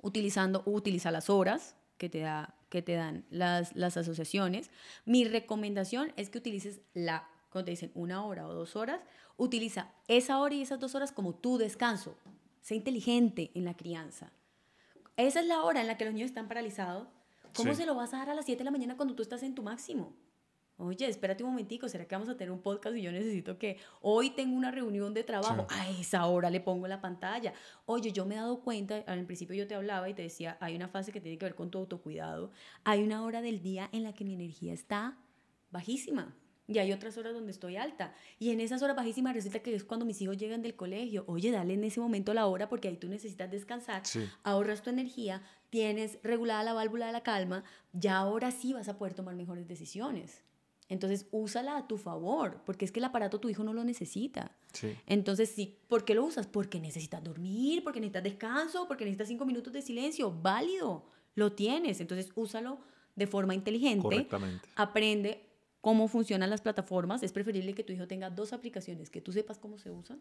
Utilizando, utiliza las horas que te da que te dan las, las asociaciones. Mi recomendación es que utilices la cuando te dicen una hora o dos horas, utiliza esa hora y esas dos horas como tu descanso. Sé inteligente en la crianza. Esa es la hora en la que los niños están paralizados. ¿Cómo se lo vas a dar a las 7 de la mañana cuando tú estás en tu máximo? Oye, espérate un momentico, ¿será que vamos a tener un podcast y yo necesito que hoy tengo una reunión de trabajo? A esa hora le pongo la pantalla. Oye, yo me he dado cuenta, al principio yo te hablaba y te decía, hay una fase que tiene que ver con tu autocuidado. Hay una hora del día en la que mi energía está bajísima. Y hay otras horas donde estoy alta. Y en esas horas bajísimas resulta que es cuando mis hijos llegan del colegio. Oye, dale en ese momento la hora porque ahí tú necesitas descansar, ahorras tu energía, tienes regulada la válvula de la calma, ya ahora sí vas a poder tomar mejores decisiones. Entonces, úsala a tu favor, porque es que el aparato tu hijo no lo necesita. Entonces, sí, ¿por qué lo usas? Porque necesitas dormir, porque necesitas descanso, porque necesitas cinco minutos de silencio. Válido, lo tienes. Entonces, úsalo de forma inteligente. Correctamente. Aprende cómo funcionan las plataformas, es preferible que tu hijo tenga dos aplicaciones, que tú sepas cómo se usan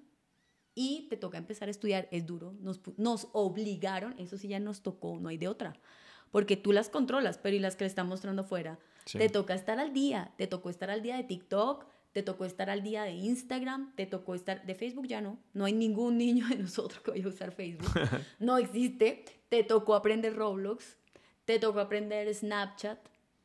y te toca empezar a estudiar, es duro, nos, obligaron, eso sí ya nos tocó, no hay de otra, porque tú las controlas, pero y las que le están mostrando fuera, te toca estar al día, te tocó estar al día de TikTok, te tocó estar al día de Instagram, te tocó estar de Facebook ya no, no hay ningún niño de nosotros que vaya a usar Facebook, <laughs> no existe, te tocó aprender Roblox, te tocó aprender Snapchat,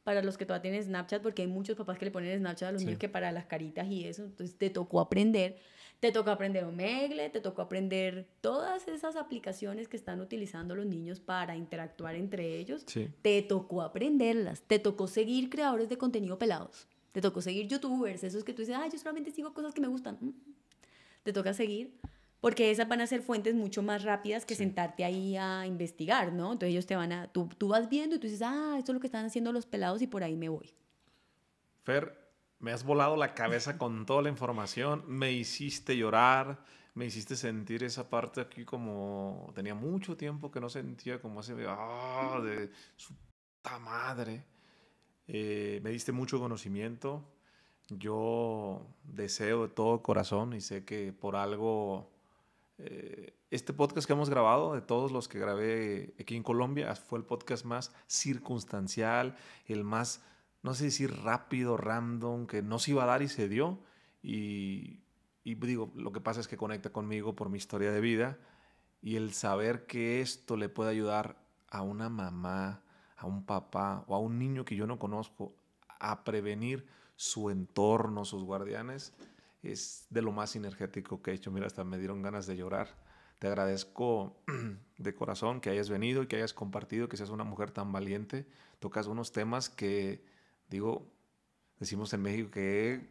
para los que todavía tienen Snapchat, porque hay muchos papás que le ponen Snapchat a los niños que para las caritas y eso, entonces te tocó aprender, te tocó aprender Omegle, te tocó aprender todas esas aplicaciones que están utilizando los niños para interactuar entre ellos, te tocó aprenderlas, te tocó seguir creadores de contenido pelados, te tocó seguir youtubers, esos que tú dices, ay, yo solamente sigo cosas que me gustan, mm. te toca seguir porque esas van a ser fuentes mucho más rápidas que sentarte ahí a investigar, ¿no? Entonces ellos te van a, tú, vas viendo y tú dices, ah, esto es lo que están haciendo los pelados y por ahí me voy. Fer, me has volado la cabeza <laughs> con toda la información, me hiciste llorar, me hiciste sentir esa parte aquí como tenía mucho tiempo que no sentía como ese ah, de su puta madre. Eh, me diste mucho conocimiento. Yo deseo de todo corazón y sé que por algo eh, este podcast que hemos grabado, de todos los que grabé aquí en Colombia, fue el podcast más circunstancial, el más, no sé decir rápido, random, que no se iba a dar y se dio. Y, y digo, lo que pasa es que conecta conmigo por mi historia de vida y el saber que esto le puede ayudar a una mamá, a un papá o a un niño que yo no conozco a prevenir su entorno, sus guardianes es de lo más energético que he hecho. Mira, hasta me dieron ganas de llorar. Te agradezco <clears throat> de corazón que hayas venido y que hayas compartido, que seas una mujer tan valiente. Tocas unos temas que, digo, decimos en México que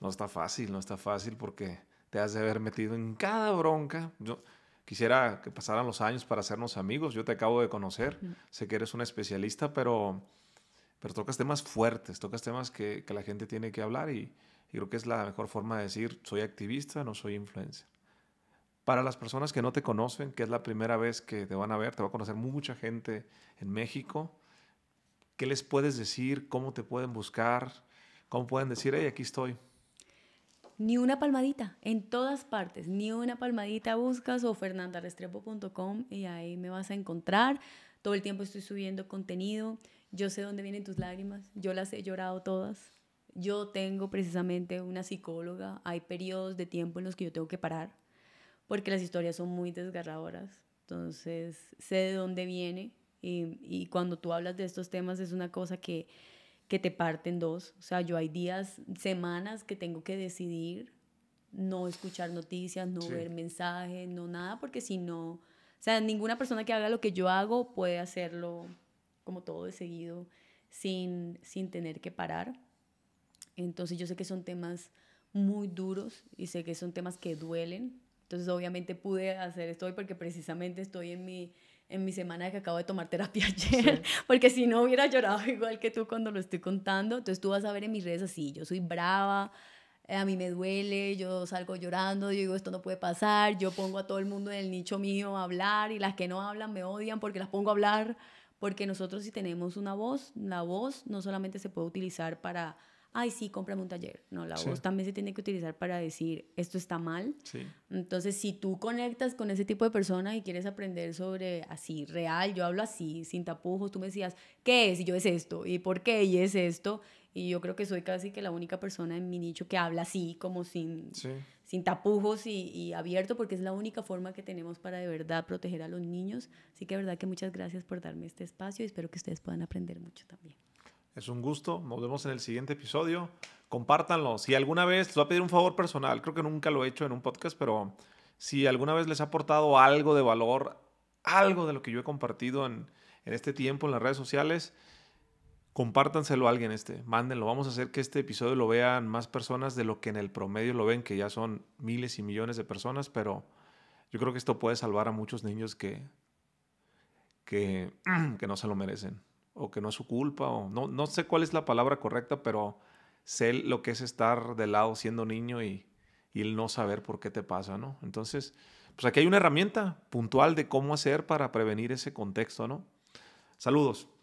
no está fácil, no está fácil porque te has de haber metido en cada bronca. Yo quisiera que pasaran los años para hacernos amigos. Yo te acabo de conocer, sé que eres una especialista, pero, pero tocas temas fuertes, tocas temas que, que la gente tiene que hablar y, y creo que es la mejor forma de decir, soy activista, no soy influencer. Para las personas que no te conocen, que es la primera vez que te van a ver, te va a conocer mucha gente en México, ¿qué les puedes decir? ¿Cómo te pueden buscar? ¿Cómo pueden decir, hey, aquí estoy? Ni una palmadita, en todas partes, ni una palmadita buscas o fernandarestrepo.com y ahí me vas a encontrar. Todo el tiempo estoy subiendo contenido. Yo sé dónde vienen tus lágrimas, yo las he llorado todas. Yo tengo precisamente una psicóloga, hay periodos de tiempo en los que yo tengo que parar porque las historias son muy desgarradoras, entonces sé de dónde viene y, cuando tú hablas de estos temas es una cosa que, que te en dos, o sea, yo hay días, semanas que tengo que decidir no escuchar noticias, no ver mensajes, no nada, porque si no, o sea, ninguna persona que haga lo que yo hago puede hacerlo como todo de seguido sin, sin tener que parar. Entonces yo sé que son temas muy duros y sé que son temas que duelen. Entonces obviamente pude hacer esto hoy porque precisamente estoy en mi, en mi semana que acabo de tomar terapia <laughs> ayer, porque si no hubiera llorado igual que tú cuando lo estoy contando. Entonces tú vas a ver en mis redes así, yo soy brava, eh, a mí me duele, yo salgo llorando, yo digo esto no puede pasar, yo pongo a todo el mundo en el nicho mío a hablar y las que no hablan me odian porque las pongo a hablar, porque nosotros si tenemos una voz, la voz no solamente se puede utilizar para ay, sí, cómprame un taller. No, la voz también se tiene que utilizar para decir, esto está mal. Sí. Entonces, si tú conectas con ese tipo de persona y quieres aprender sobre así, real, yo hablo así, sin tapujos, tú me decías, ¿qué es? Y yo es esto, ¿y por qué? Y es esto. Y yo creo que soy casi que la única persona en mi nicho que habla así, como sin, sin tapujos y, y, abierto, porque es la única forma que tenemos para de verdad proteger a los niños. Así que, de verdad, que muchas gracias por darme este espacio y espero que ustedes puedan aprender mucho también. Es un gusto. Nos vemos en el siguiente episodio. Compártanlo. Si alguna vez les voy a pedir un favor personal, creo que nunca lo he hecho en un podcast, pero si alguna vez les ha aportado algo de valor, algo de lo que yo he compartido en, este tiempo en las redes sociales, compártanselo a alguien este, mándenlo. Vamos a hacer que este episodio lo vean más personas de lo que en el promedio lo ven, que ya son miles y millones de personas, pero yo creo que esto puede salvar a muchos niños que, que <clears throat> no se lo merecen o que no es su culpa, o no, no sé cuál es la palabra correcta, pero sé lo que es estar de lado siendo niño y, y el no saber por qué te pasa, ¿no? Entonces, pues aquí hay una herramienta puntual de cómo hacer para prevenir ese contexto, ¿no? Saludos.